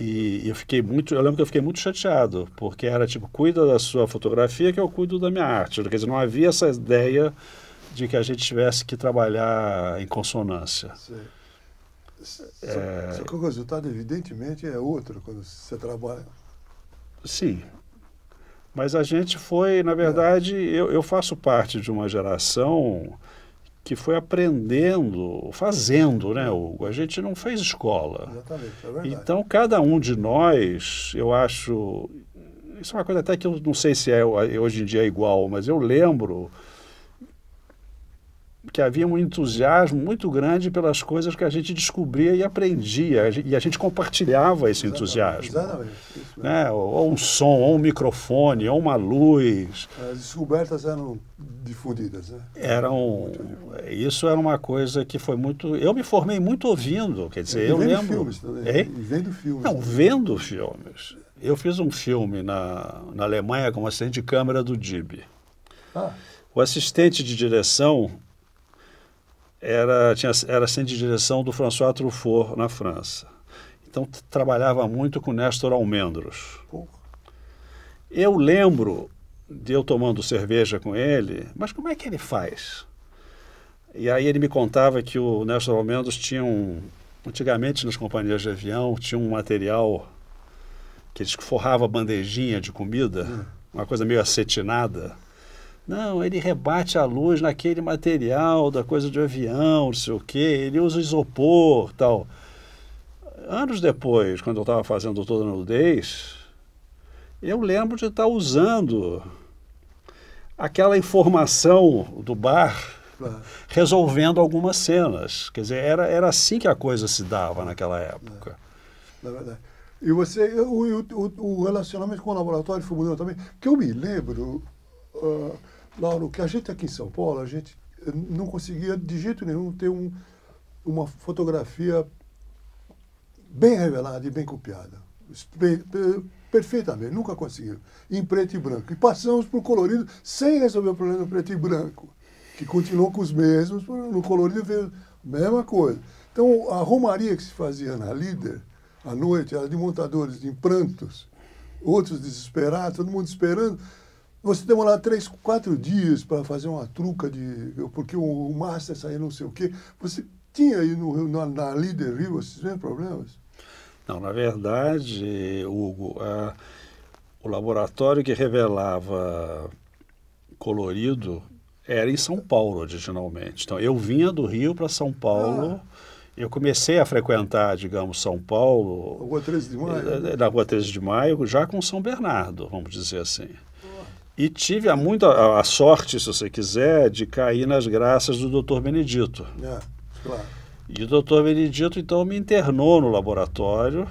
e, eu fiquei muito, eu lembro que eu fiquei muito chateado, porque era tipo, cuida da sua fotografia que eu cuido da minha arte. Quer dizer, não havia essa ideia de que a gente tivesse que trabalhar em consonância. Sim. É... Só que o resultado, evidentemente, é outro quando você trabalha. Sim. Mas a gente foi, na é. verdade, é. eu, eu faço parte de uma geração que foi aprendendo, fazendo, né, Hugo? A gente não fez escola. Exatamente, é Então, cada um de nós, eu acho. Isso é uma coisa até que eu não sei se é hoje em dia é igual, mas eu lembro que havia um entusiasmo muito grande pelas coisas que a gente descobria e aprendia, e a gente compartilhava esse entusiasmo. Exatamente. exatamente. Né? Ou, um som, ou um microfone, ou uma luz. As descobertas eram difundidas, né? Eram, isso era uma coisa que foi muito... Eu me formei muito ouvindo, quer dizer, e eu vendo lembro... Filmes também. Hein? E vendo filmes. Não, vendo filmes. Eu fiz um filme na, na Alemanha com assistente de câmera do DIB. Ah. O assistente de direção era, tinha, era centro de direção do François Truffaut na França. Então trabalhava muito com Néstor Almendros. Eu lembro de eu tomando cerveja com ele, mas como é que ele faz? E aí ele me contava que o Néstor Almendros tinha um. Antigamente nas companhias de avião tinha um material que eles forrava bandejinha de comida, hum. uma coisa meio acetinada não, ele rebate a luz naquele material da coisa de avião, não sei o quê, ele usa isopor tal. Anos depois, quando eu estava fazendo toda a nudez, eu lembro de estar tá usando aquela informação do bar resolvendo algumas cenas. Quer dizer, era, era assim que a coisa se dava naquela é, época. Na é verdade. E você, o, o, o relacionamento com o laboratório foi mudando também. Que eu me lembro. Uh, Lauro, que a gente aqui em São Paulo, a gente eh, não conseguia de jeito nenhum ter um, uma fotografia bem revelada e bem copiada. Perfeitamente, nunca conseguiu. Em preto e branco. E passamos para o colorido sem resolver o problema do preto e branco, que continuou com os mesmos, no colorido veio a mesma coisa. Então, a romaria que se fazia na líder, à noite, era de montadores de prantos, outros desesperados, todo mundo esperando você demorar três, quatro dias para fazer uma truca de. porque o, o Master saiu não sei o quê. Você tinha aí no, na, na Líder Rio esses mesmos problemas? Não, na verdade, Hugo, a, o laboratório que revelava colorido era em São Paulo originalmente. Então eu vinha do Rio para São Paulo. Ah. Eu comecei a frequentar, digamos, São Paulo. Na Rua 13 de Maio? Na Rua 13 de Maio, já com São Bernardo, vamos dizer assim. E tive a, muita a, a, sorte, se você quiser, de cair nas graças do Dr. Benedito. É, claro. E o Dr. Benedito, então, me internou no laboratório,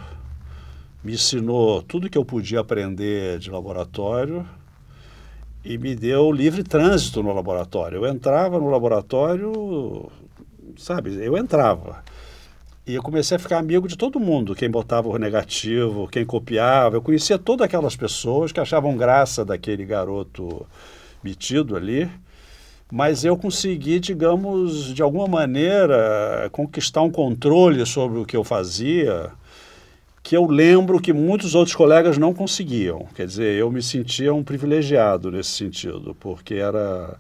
me ensinou tudo que eu podia aprender de laboratório e me deu livre trânsito no laboratório. Eu entrava no laboratório, sabe, eu entrava. E eu comecei a ficar amigo de todo mundo, quem botava o negativo, quem copiava. Eu conhecia todas aquelas pessoas que achavam graça daquele garoto metido ali. Mas eu consegui, digamos, de alguma maneira, conquistar um controle sobre o que eu fazia, que eu lembro que muitos outros colegas não conseguiam. Quer dizer, eu me sentia um privilegiado nesse sentido, porque era.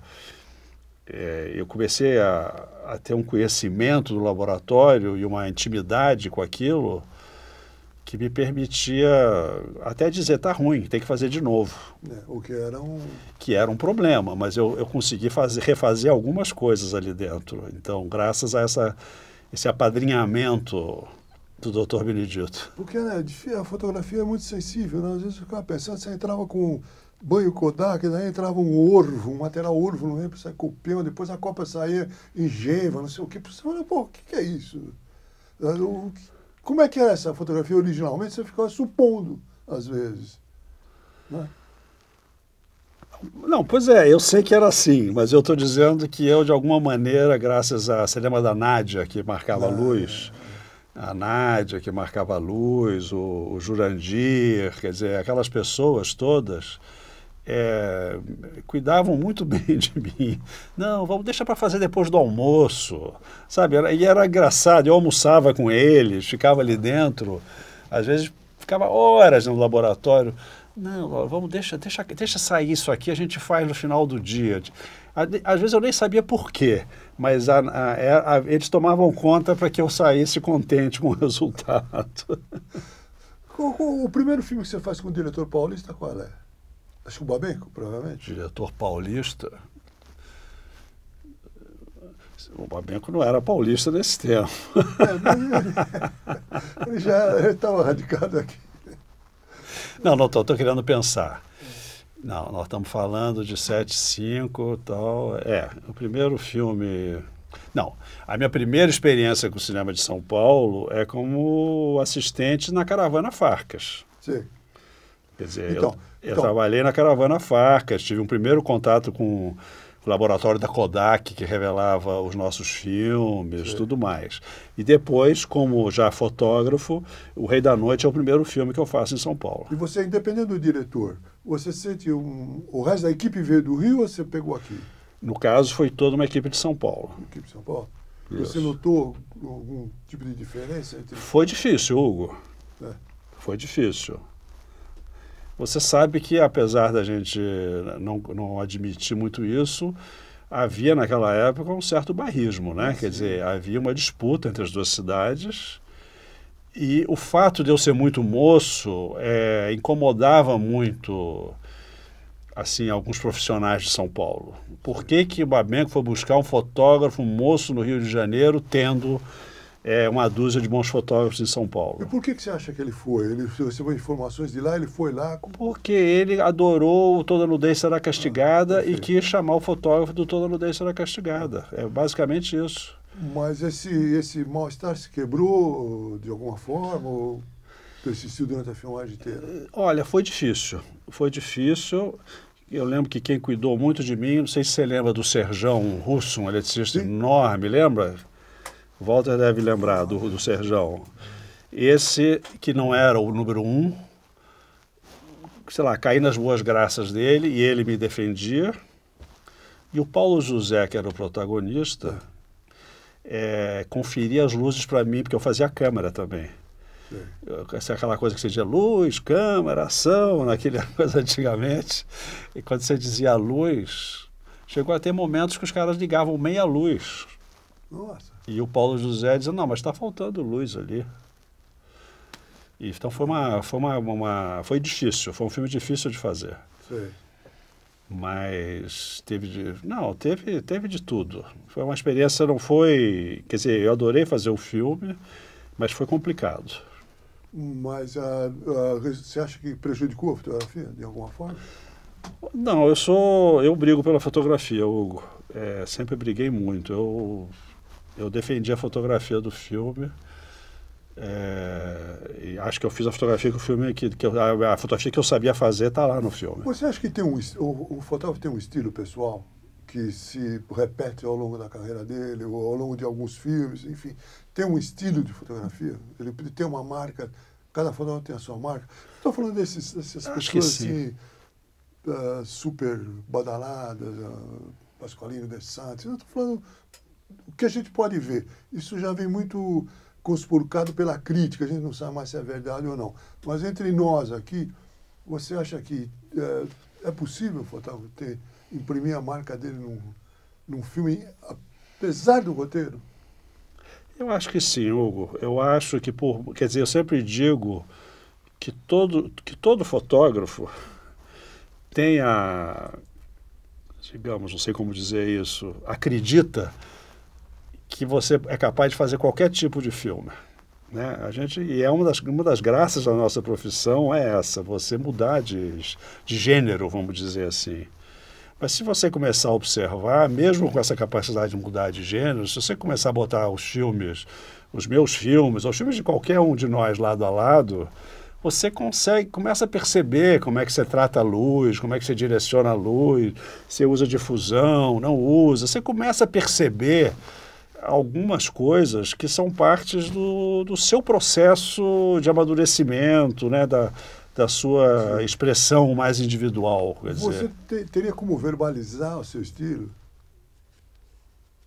É, eu comecei a, a ter um conhecimento do laboratório e uma intimidade com aquilo que me permitia até dizer tá ruim, tem que fazer de novo. É, o que era um que era um problema, mas eu, eu consegui fazer refazer algumas coisas ali dentro. Então, graças a essa esse apadrinhamento do Dr. Benedito. Porque né, a fotografia é muito sensível, né? às vezes eu ficava pensando, se entrava com banho Kodak, daí entrava um orvo, um material orvo, não lembro se é copião, depois a copa saía em geva, não sei o quê. Você fala, pô, o que, que é isso? Ah, como é que era essa fotografia originalmente? Você ficava supondo, às vezes. Né? Não, pois é, eu sei que era assim, mas eu estou dizendo que eu, de alguma maneira, graças a. Você lembra da Nádia, que marcava a ah, luz? É, é. a Nádia, que marcava a luz, o, o, Jurandir, quer dizer, aquelas pessoas todas é, cuidavam muito bem de mim. Não, vamos deixar para fazer depois do almoço, sabe? Era, e era engraçado, eu almoçava com eles, ficava ali dentro, às vezes ficava horas no laboratório. Não, vamos, deixa, deixa, deixa sair isso aqui, a gente faz no final do dia. Às vezes eu nem sabia por quê, mas a, a, é, a, eles tomavam conta para que eu saísse contente com o resultado. O, o, o primeiro filme que você faz com o diretor paulista, qual é? Acho tá que o Babenco, provavelmente. Diretor paulista. O Babenco não era paulista nesse tempo. É, ele, já estava tá radicado aqui. Não, não, estou querendo pensar. Não, nós estamos falando de 75 tal. É, o primeiro filme. Não, a minha primeira experiência com o cinema de São Paulo é como assistente na Caravana Farcas. Sim. Quer dizer, então, eu, eu então... trabalhei na Caravana Farcas, tive um primeiro contato com o laboratório da Kodak, que revelava os nossos filmes, Sim. tudo mais. E depois, como já fotógrafo, O Rei da Noite é o primeiro filme que eu faço em São Paulo. E você, é independente do diretor, você sente um... o resto da equipe veio do Rio ou você pegou aqui? No caso, foi toda uma equipe de São Paulo. Equipe de São Paulo. Isso. Você notou algum tipo de diferença? Entre... Foi difícil, Hugo. É. Foi difícil. Você sabe que, apesar da gente não, não admitir muito isso, havia naquela época um certo barrismo, né? Sim. Quer dizer, havia uma disputa entre as duas cidades e o fato de eu ser muito moço é, incomodava muito assim alguns profissionais de São Paulo. Por que que o Babenco foi buscar um fotógrafo moço no Rio de Janeiro tendo é, uma dúzia de bons fotógrafos em São Paulo. E por que, que você acha que ele foi? Ele recebeu informações de lá, ele foi lá? Porque ele adorou o Toda Nudez Será Castigada ah, e quis chamar o fotógrafo do Toda Nudez Será Castigada. É basicamente isso. Mas esse, esse mal-estar se quebrou de alguma forma? Ou persistiu durante a filmagem inteira? Olha, foi difícil. Foi difícil. Eu lembro que quem cuidou muito de mim, não sei se você lembra do Serjão Russo, um eletricista Sim. enorme, lembra? Walter deve lembrar do, do Serjão. Esse que não era o número um, sei lá, caí nas boas graças dele e ele me defendia. E o Paulo José, que era o protagonista, é, conferia as luzes para mim, porque eu fazia a câmera também. É. Essa, é aquela coisa que você dizia luz, câmera, ação, naquela coisa antigamente. E quando você dizia luz, chegou a ter momentos que os caras ligavam meia luz. Nossa. E o Paulo José dizendo, não, mas está faltando luz ali. E, então foi uma, foi uma, uma, foi difícil, foi um filme difícil de fazer. Sim. Mas teve de, não, teve, teve de tudo. Foi uma experiência, não foi, quer dizer, eu adorei fazer o filme, mas foi complicado. Mas uh, uh, você acha que prejudicou a fotografia de alguma forma? Não, eu sou, eu brigo pela fotografia, Hugo. É, sempre briguei muito. Eu eu defendi a fotografia do filme. É, acho que eu fiz a fotografia que o filme que, que eu, a, fotografia que eu sabia fazer está lá no filme. Você acha que tem um, o, o fotógrafo tem um estilo pessoal que se repete ao longo da carreira dele ou ao longo de alguns filmes, enfim, tem um estilo de fotografia. Ele tem uma marca. Cada fotógrafo tem a sua marca. Estou falando desses, dessas acho pessoas assim, uh, super badaladas, uh, Pasqualino de Santos. Estou falando que a gente pode ver? Isso já vem muito conspurcado pela crítica, a gente não sabe mais se é verdade ou não. Mas entre nós aqui, você acha que é, é possível, fotógrafo, ter, imprimir a marca dele num, num filme, apesar do roteiro? Eu acho que sim, Hugo. Eu acho que por, quer dizer, eu sempre digo que todo que todo fotógrafo tem a digamos, não sei como dizer isso, acredita que você é capaz de fazer qualquer tipo de filme. Né? A gente, e é uma das, uma das graças da nossa profissão é essa, você mudar de, de gênero, vamos dizer assim. Mas se você começar a observar, mesmo com essa capacidade de mudar de gênero, se você começar a botar os filmes, os meus filmes, ou os filmes de qualquer um de nós lado a lado, você consegue, começa a perceber como é que você trata a luz, como é que você direciona a luz, se usa difusão, não usa. Você começa a perceber algumas coisas que são partes do, do seu processo de amadurecimento, né? Da, da sua Sim. expressão mais individual. Quer dizer. Você te, teria como verbalizar o seu estilo?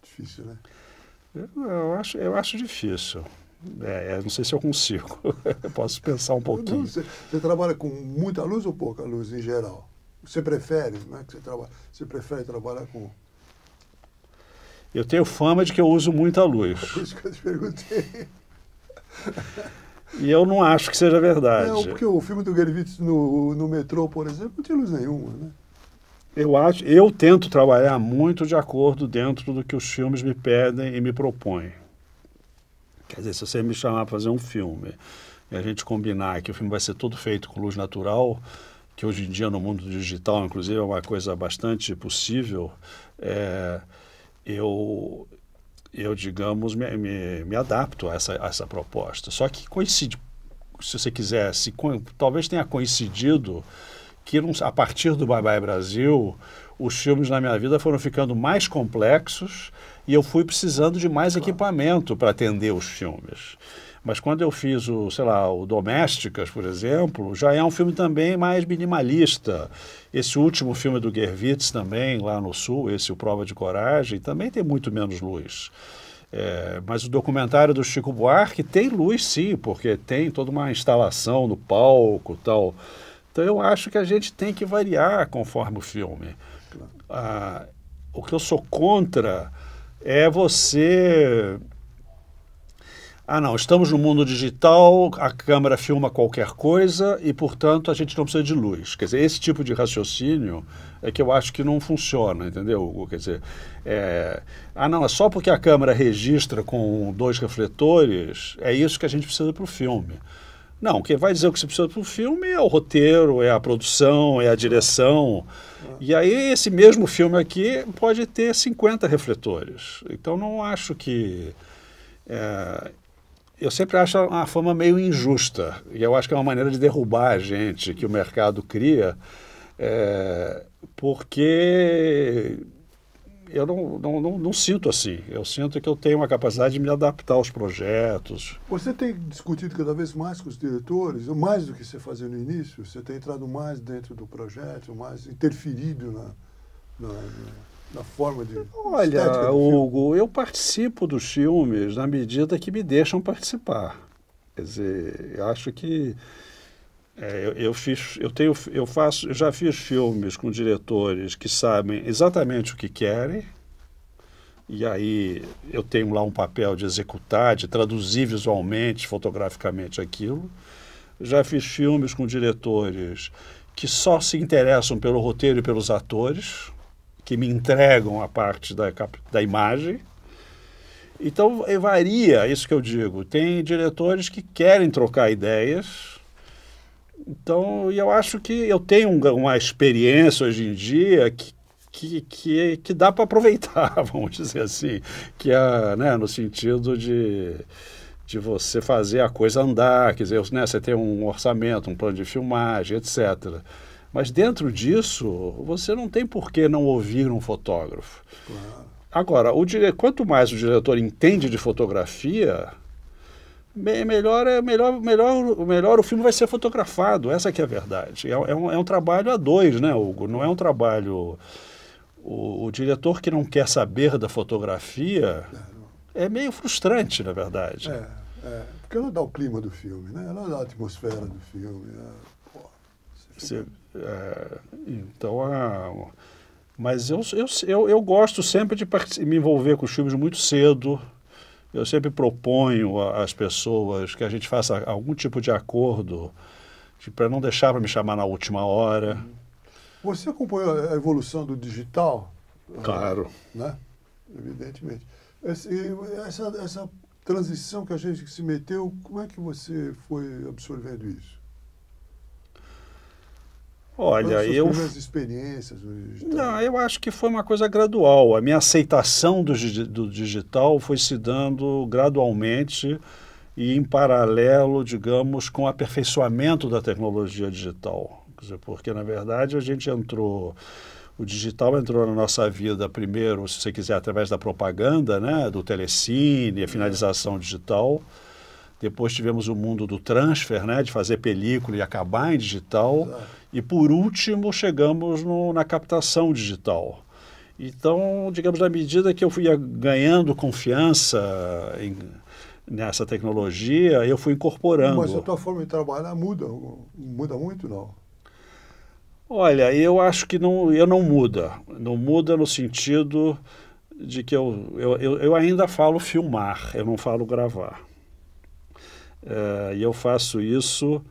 Difícil, né? Eu, eu acho, eu acho difícil. É, é não sei se eu consigo. eu posso pensar um pouquinho. Você, você, trabalha com muita luz ou pouca luz em geral? Você prefere, né, que você, trabalha, você prefere trabalhar com eu tenho fama de que eu uso muita luz. É por isso que eu te perguntei. E eu não acho que seja verdade. Não, porque o filme do Gervitz no, no metrô, por exemplo, não tinha luz nenhuma, né? Eu, acho, eu tento trabalhar muito de acordo dentro do que os filmes me pedem e me propõem. Quer dizer, se você me chamar para fazer um filme e a gente combinar que o filme vai ser todo feito com luz natural, que hoje em dia no mundo digital, inclusive, é uma coisa bastante possível, é, eu, eu digamos, me, me, me adapto a essa, a essa proposta. Só que coincide, se você quiser, se, talvez tenha coincidido que a partir do Bye Bye Brasil, os filmes na minha vida foram ficando mais complexos e eu fui precisando de mais claro. equipamento para atender os filmes. Mas quando eu fiz o, sei lá, o Domésticas, por exemplo, já é um filme também mais minimalista. Esse último filme do Gervitz também, lá no Sul, esse O Prova de Coragem, também tem muito menos luz. É, mas o documentário do Chico Buarque tem luz, sim, porque tem toda uma instalação no palco tal. Então eu acho que a gente tem que variar conforme o filme. Ah, o que eu sou contra é você ah, não, estamos no mundo digital, a câmera filma qualquer coisa e, portanto, a gente não precisa de luz. Quer dizer, esse tipo de raciocínio é que eu acho que não funciona, entendeu? Quer dizer, é, ah, não, é só porque a câmera registra com dois refletores, é isso que a gente precisa para o filme. Não, quem vai dizer o que você precisa para o filme é o roteiro, é a produção, é a direção. E aí esse mesmo filme aqui pode ter 50 refletores. Então não acho que. É, eu sempre acho uma fama meio injusta. E eu acho que é uma maneira de derrubar a gente que o mercado cria, é, porque eu não, não, não, não, sinto assim. Eu sinto que eu tenho uma capacidade de me adaptar aos projetos. Você tem discutido cada vez mais com os diretores, mais do que você fazia no início? Você tem entrado mais dentro do projeto, mais interferido na... na, na na forma de. Olha, Hugo, eu participo dos filmes na medida que me deixam participar. Quer dizer, eu acho que é, eu, eu, fiz, eu tenho, eu faço, eu já fiz filmes com diretores que sabem exatamente o que querem. E aí eu tenho lá um papel de executar, de traduzir visualmente, fotograficamente aquilo. Já fiz filmes com diretores que só se interessam pelo roteiro e pelos atores que me entregam a parte da, da imagem. Então, eh, varia isso que eu digo. Tem diretores que querem trocar ideias. Então, e eu acho que eu tenho uma experiência hoje em dia que, que, que, que dá para aproveitar, vamos dizer assim, que é né, no sentido de, de você fazer a coisa andar, quer dizer, né, você tem um orçamento, um plano de filmagem, etc. Mas dentro disso, você não tem por que não ouvir um fotógrafo. Claro. Agora, o dire... quanto mais o diretor entende de fotografia, melhor, é, melhor, melhor, melhor o filme vai ser fotografado. Essa que é a verdade. É, é, um, é um trabalho a dois, né, Hugo? Não é um trabalho... O, o diretor que não quer saber da fotografia é meio frustrante, na verdade. É, é, porque ela dá o clima do filme, né? Ela dá a atmosfera do filme. Né? Pô, você, fica... você é, então, a, é, mas eu, eu, eu, eu, gosto sempre de me envolver com os filmes muito cedo. Eu sempre proponho às pessoas que a gente faça algum tipo de acordo para não deixar para me chamar na última hora. Você acompanhou a evolução do digital? Claro. Né? Evidentemente. essa, essa transição que a gente se meteu, como é que você foi absorvendo isso? Olha, Quais eu. As experiências do digital? Não, eu acho que foi uma coisa gradual. A minha aceitação do, do digital foi se dando gradualmente e em paralelo, digamos, com o aperfeiçoamento da tecnologia digital. Dizer, porque, na verdade, a gente entrou. O digital entrou na nossa vida primeiro, se você quiser, através da propaganda, né, do telecine, a é. finalização digital. Depois tivemos o mundo do transfer, né, de fazer película e acabar em digital. Exato. E por último, chegamos no, na captação digital. Então, digamos, na medida que eu fui ganhando confiança em, nessa tecnologia, eu fui incorporando. Mas a tua forma de trabalhar muda, muda muito, não? Olha, eu acho que não, eu não muda. Não muda no sentido de que eu, eu, eu ainda falo filmar, eu não falo gravar. É, e eu faço isso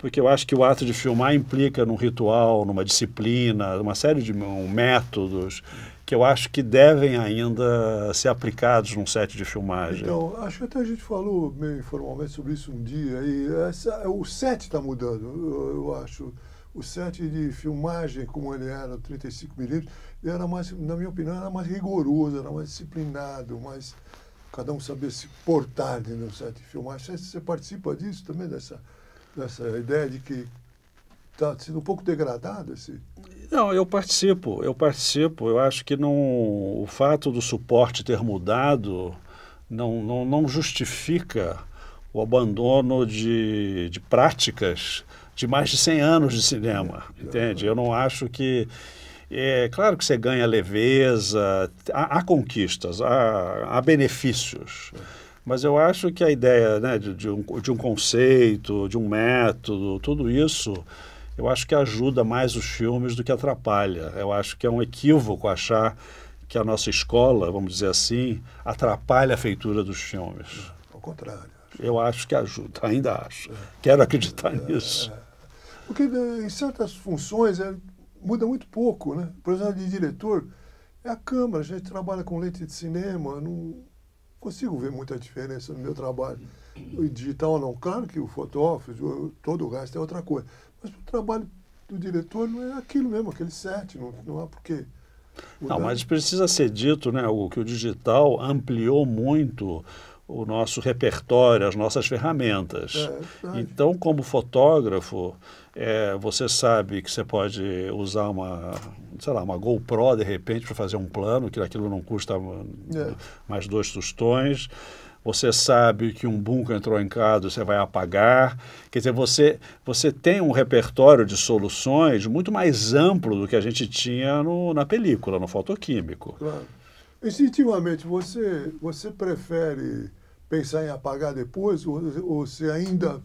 porque eu acho que o ato de filmar implica num ritual, numa disciplina, uma série de um, métodos que eu acho que devem ainda ser aplicados num set de filmagem. Então, acho que até a gente falou meio informalmente sobre isso um dia, e essa, o set está mudando, eu, eu, acho. O set de filmagem, como ele era, 35mm, era mais, na minha opinião, era mais rigoroso, era mais disciplinado, mais. Cada um sabia se portar dentro do set de filmagem. Você, você participa disso também, dessa dessa ideia de que está sendo um pouco degradado esse. Não, eu participo, eu participo. Eu acho que não, o fato do suporte ter mudado não, não, não justifica o abandono de, de práticas de mais de 100 anos de cinema, é, entende? É. Eu não acho que... É claro que você ganha leveza, há, há conquistas, há, há benefícios. É. Mas eu acho que a ideia né, de, de, um, de um conceito, de um método, tudo isso, eu acho que ajuda mais os filmes do que atrapalha. Eu acho que é um equívoco achar que a nossa escola, vamos dizer assim, atrapalha a feitura dos filmes. É, ao contrário. Eu acho que ajuda, ainda acho. É. Quero acreditar é, é nisso. É. Porque eh, em certas funções é, muda muito pouco, né? Por exemplo, de diretor, é a Câmara, a gente trabalha com leite de cinema, não consigo ver muita diferença no meu trabalho. O digital não, claro que o fotógrafo, todo o resto é outra coisa. Mas o trabalho do diretor não é aquilo mesmo, aquele set, não, não há porquê. Não, mas precisa ser dito, né, o que o digital ampliou muito o nosso repertório, as nossas ferramentas. É, então, como fotógrafo, é, você sabe que você pode usar uma, sei lá, uma GoPro de repente para fazer um plano, que aquilo não custa hum, é. mais dois tostões. Você sabe que um bunker entrou em casa, você vai apagar. Quer dizer, você, você tem um repertório de soluções muito mais amplo do que a gente tinha no, na película, no fotoquímico. Claro. Instintivamente, você, você prefere pensar em apagar depois ou, ou você ainda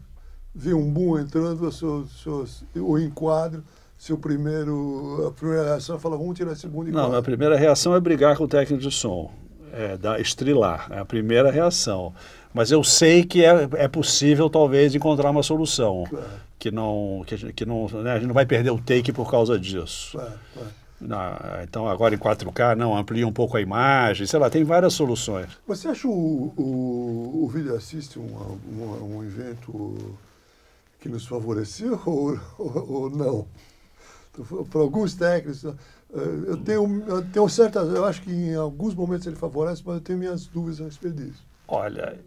vê um boom entrando, seu, seu, o enquadro, seu primeiro, a primeira reação é falar, vamos tirar esse boom de Não, a primeira reação é brigar com o técnico de som, é, da, estrilar, é a primeira reação. Mas eu sei que é, é possível, talvez, encontrar uma solução. Claro. Que não, que, que não, né, a gente não vai perder o take por causa disso. Claro, claro. Não, então, agora em 4K, não, amplia um pouco a imagem, sei lá, tem várias soluções. Você acha o, o, o vídeo assiste um, um, um que nos favoreceu ou, ou, ou não. para alguns técnicos, eh, eu tenho, eu tenho certas. Eu acho que em alguns momentos ele favorece, mas eu tenho minhas dúvidas a respeito disso. Olha,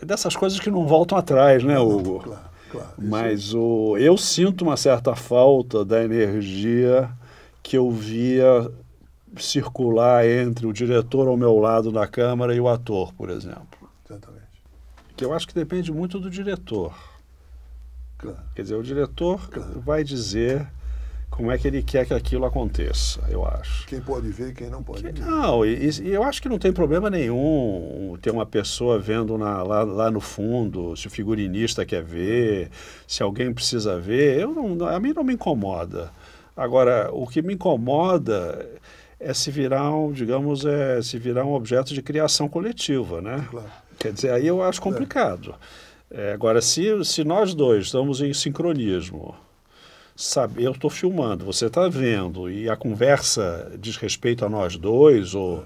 é dessas coisas que não voltam atrás, né, Hugo? Claro, claro. Mas é. o, eu sinto uma certa falta da energia que eu via circular entre o diretor ao meu lado da Câmara e o ator, por exemplo que eu acho que depende muito do diretor. Claro. Quer dizer, o diretor claro. vai dizer como é que ele quer que aquilo aconteça, eu acho. Quem pode ver, quem não pode ver. Não, e, e, eu acho que não tem problema nenhum ter uma pessoa vendo na, lá, lá no fundo, se o figurinista quer ver, se alguém precisa ver. Eu não, a mim não me incomoda. Agora, o que me incomoda é se virar um, digamos, é se virar um objeto de criação coletiva, né? Claro. Quer dizer, aí eu acho é. complicado. É, agora, se, se nós dois estamos em sincronismo, sabe, eu estou filmando, você está vendo, e a conversa diz respeito a nós dois, ou,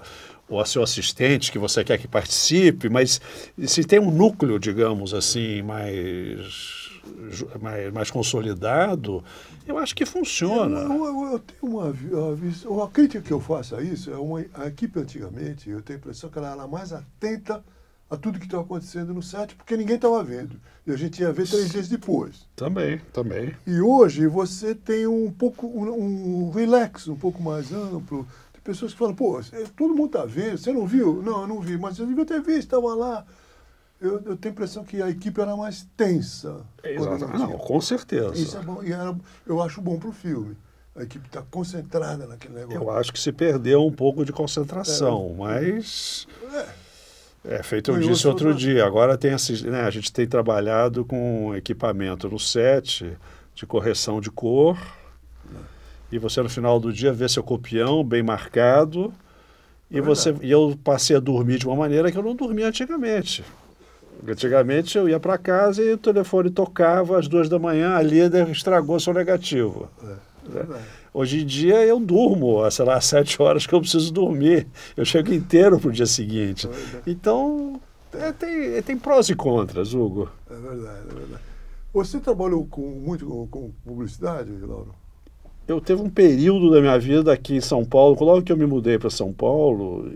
ou a seu assistente que você quer que participe, mas se tem um núcleo, digamos assim, mais. Mais, mais consolidado, eu acho que funciona. Eu, eu, eu tenho uma, uma, uma crítica que eu faço a isso. É uma, a equipe antigamente, eu tenho a impressão que ela era mais atenta a tudo que estava acontecendo no site, porque ninguém estava vendo. E a gente ia ver três dias depois. Também, também. E hoje você tem um pouco, um, um relax um pouco mais amplo. Tem pessoas que falam, pô, todo mundo está vendo, você não viu? Não, eu não vi, mas eu devia ter visto, estava lá. Eu, eu, tenho a impressão que a equipe era mais tensa. Exatamente, não, com certeza. Isso é bom, e era, eu acho bom para o filme. A equipe está concentrada naquele negócio. Eu acho que se perdeu um pouco de concentração, é. mas... É. É feito, eu disse outro dia. Agora tem esses, né, a gente tem trabalhado com equipamento no set de correção de cor. E você no final do dia vê seu copião bem marcado. É e, você, e eu passei a dormir de uma maneira que eu não dormia antigamente. Antigamente eu ia para casa e o telefone tocava às duas da manhã, a líder estragou seu negativo. É. é né? Hoje em dia eu durmo, sei lá, às sete horas que eu preciso dormir. Eu chego inteiro para o dia seguinte. É. Então, é, tem, é, tem prós e contras, Hugo. É verdade, é verdade. Você trabalhou com, muito com, com publicidade, Lauro? Eu teve um período da minha vida aqui em São Paulo, logo que eu me mudei para São Paulo,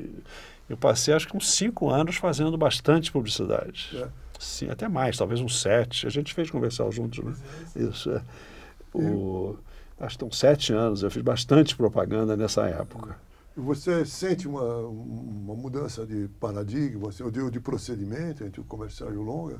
eu passei acho que uns cinco anos fazendo bastante publicidade. É. Sim, até mais, talvez uns sete. A gente fez comercial juntos, né? É, Isso, é. O acho que estão sete anos, eu fiz bastante propaganda nessa época. Você sente uma, uma mudança de paradigma, ou de, de procedimento entre o comercial e o longa?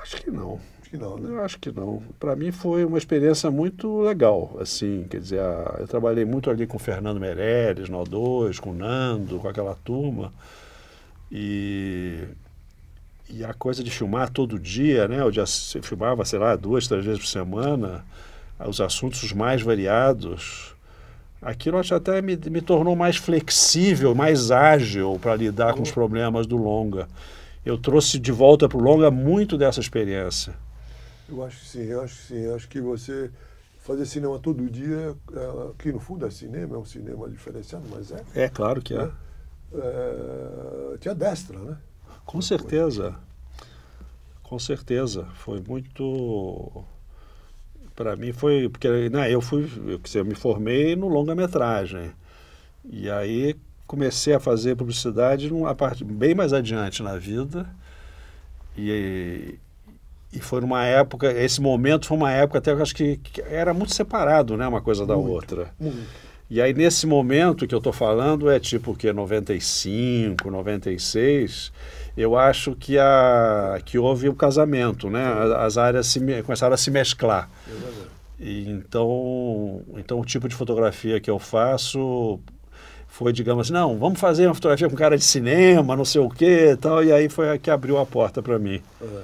Acho que não. Acho que não, né? Eu acho que não. Para mim foi uma experiência muito legal, assim, quer dizer, a, eu trabalhei muito ali com o Fernando Meirelles, no 2, com o Nando, com aquela turma, e e a coisa de filmar todo dia, né? Eu já filmava, sei lá, duas, três vezes por semana, ah, os assuntos mais variados. Aquilo acho até me, me tornou mais flexível, mais ágil para lidar com os uhum. problemas do longa. Eu trouxe de volta para o longa muito dessa experiência. Eu acho que sim, eu acho que sim. Eu acho que você fazer cinema todo dia, é, que no fundo é cinema, é um cinema diferenciado, mas é. É, claro que é. Né? é, é te adestra, né? Com certeza. Com certeza. Foi muito. Para mim foi. Porque não né, eu fui. Eu, eu me formei no longa-metragem. E aí comecei a fazer publicidade numa parte bem mais adiante na vida. E, e foi numa época, esse momento foi uma época até que eu acho que, que, era muito separado, né, uma coisa da muito, outra. Muito. E aí nesse momento que eu estou falando é tipo que 95, 96, eu acho que, a, que houve o um casamento, né? As áreas se, começaram a se mesclar. E então, então, o tipo de fotografia que eu faço foi, digamos assim, não, vamos fazer uma fotografia com cara de cinema, não sei o quê e tal, e aí foi a que abriu a porta para mim. É.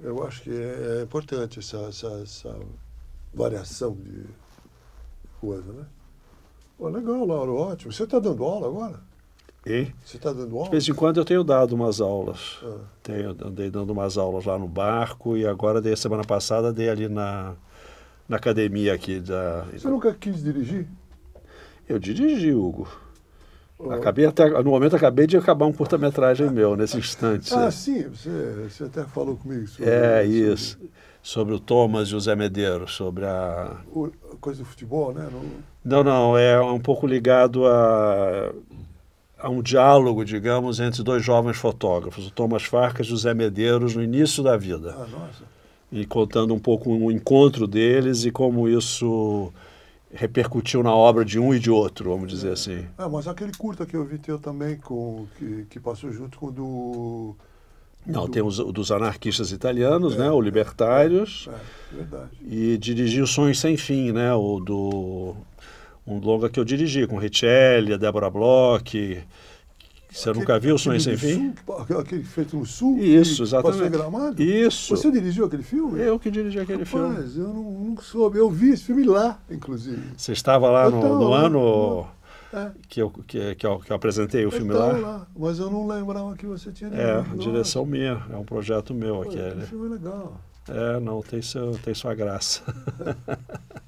Eu acho que é, é importante essa, essa, essa variação de coisa, né? Pô, legal, Lauro, ótimo. Você está dando aula agora? Você está dando aula? De vez em quando eu tenho dado umas aulas. Ah. Tenho, andei dando umas aulas lá no barco e agora, dei, semana passada, dei ali na, na academia aqui da. Você nunca quis dirigir? Eu dirigi, Hugo. Ah. Acabei até, no momento acabei de acabar um curta-metragem meu nesse instante. ah, sim, você, você até falou comigo sobre É isso. Sobre o Thomas José Medeiros, sobre a. O, coisa do futebol, né? Não... não, não, é um pouco ligado a a um diálogo, digamos, entre dois jovens fotógrafos, o Thomas Farcas e o José Medeiros, no início da vida. Ah, e contando um pouco o um encontro deles e como isso repercutiu na obra de um e de outro, vamos dizer é. assim. É, mas aquele curta que eu vi teu também, com, que, que passou junto com o do... Não, do... tem os, dos anarquistas italianos, é, né? O é. Libertários. É, é, verdade. E dirigiu Sonhos Sem Fim, né? O do um longa que eu dirigi com Richelle, a Débora Bloch. Você aquele, nunca viu O Sonho Sem Fim? Sul, aquele é feito no Sul? Isso, exatamente. Gramado? Isso. Você dirigiu aquele filme? Eu que dirigi aquele Rapaz, filme. Mas eu não, soube. Eu vi esse filme lá, inclusive. Você estava lá no, no ano que, é. eu, que, que, eu, que eu apresentei o eu filme lá. lá? Mas eu não lembrava que você tinha É, direção minha. É um projeto meu Pô, aquele. Aquele filme é legal. É, não, tem, seu, tem sua graça.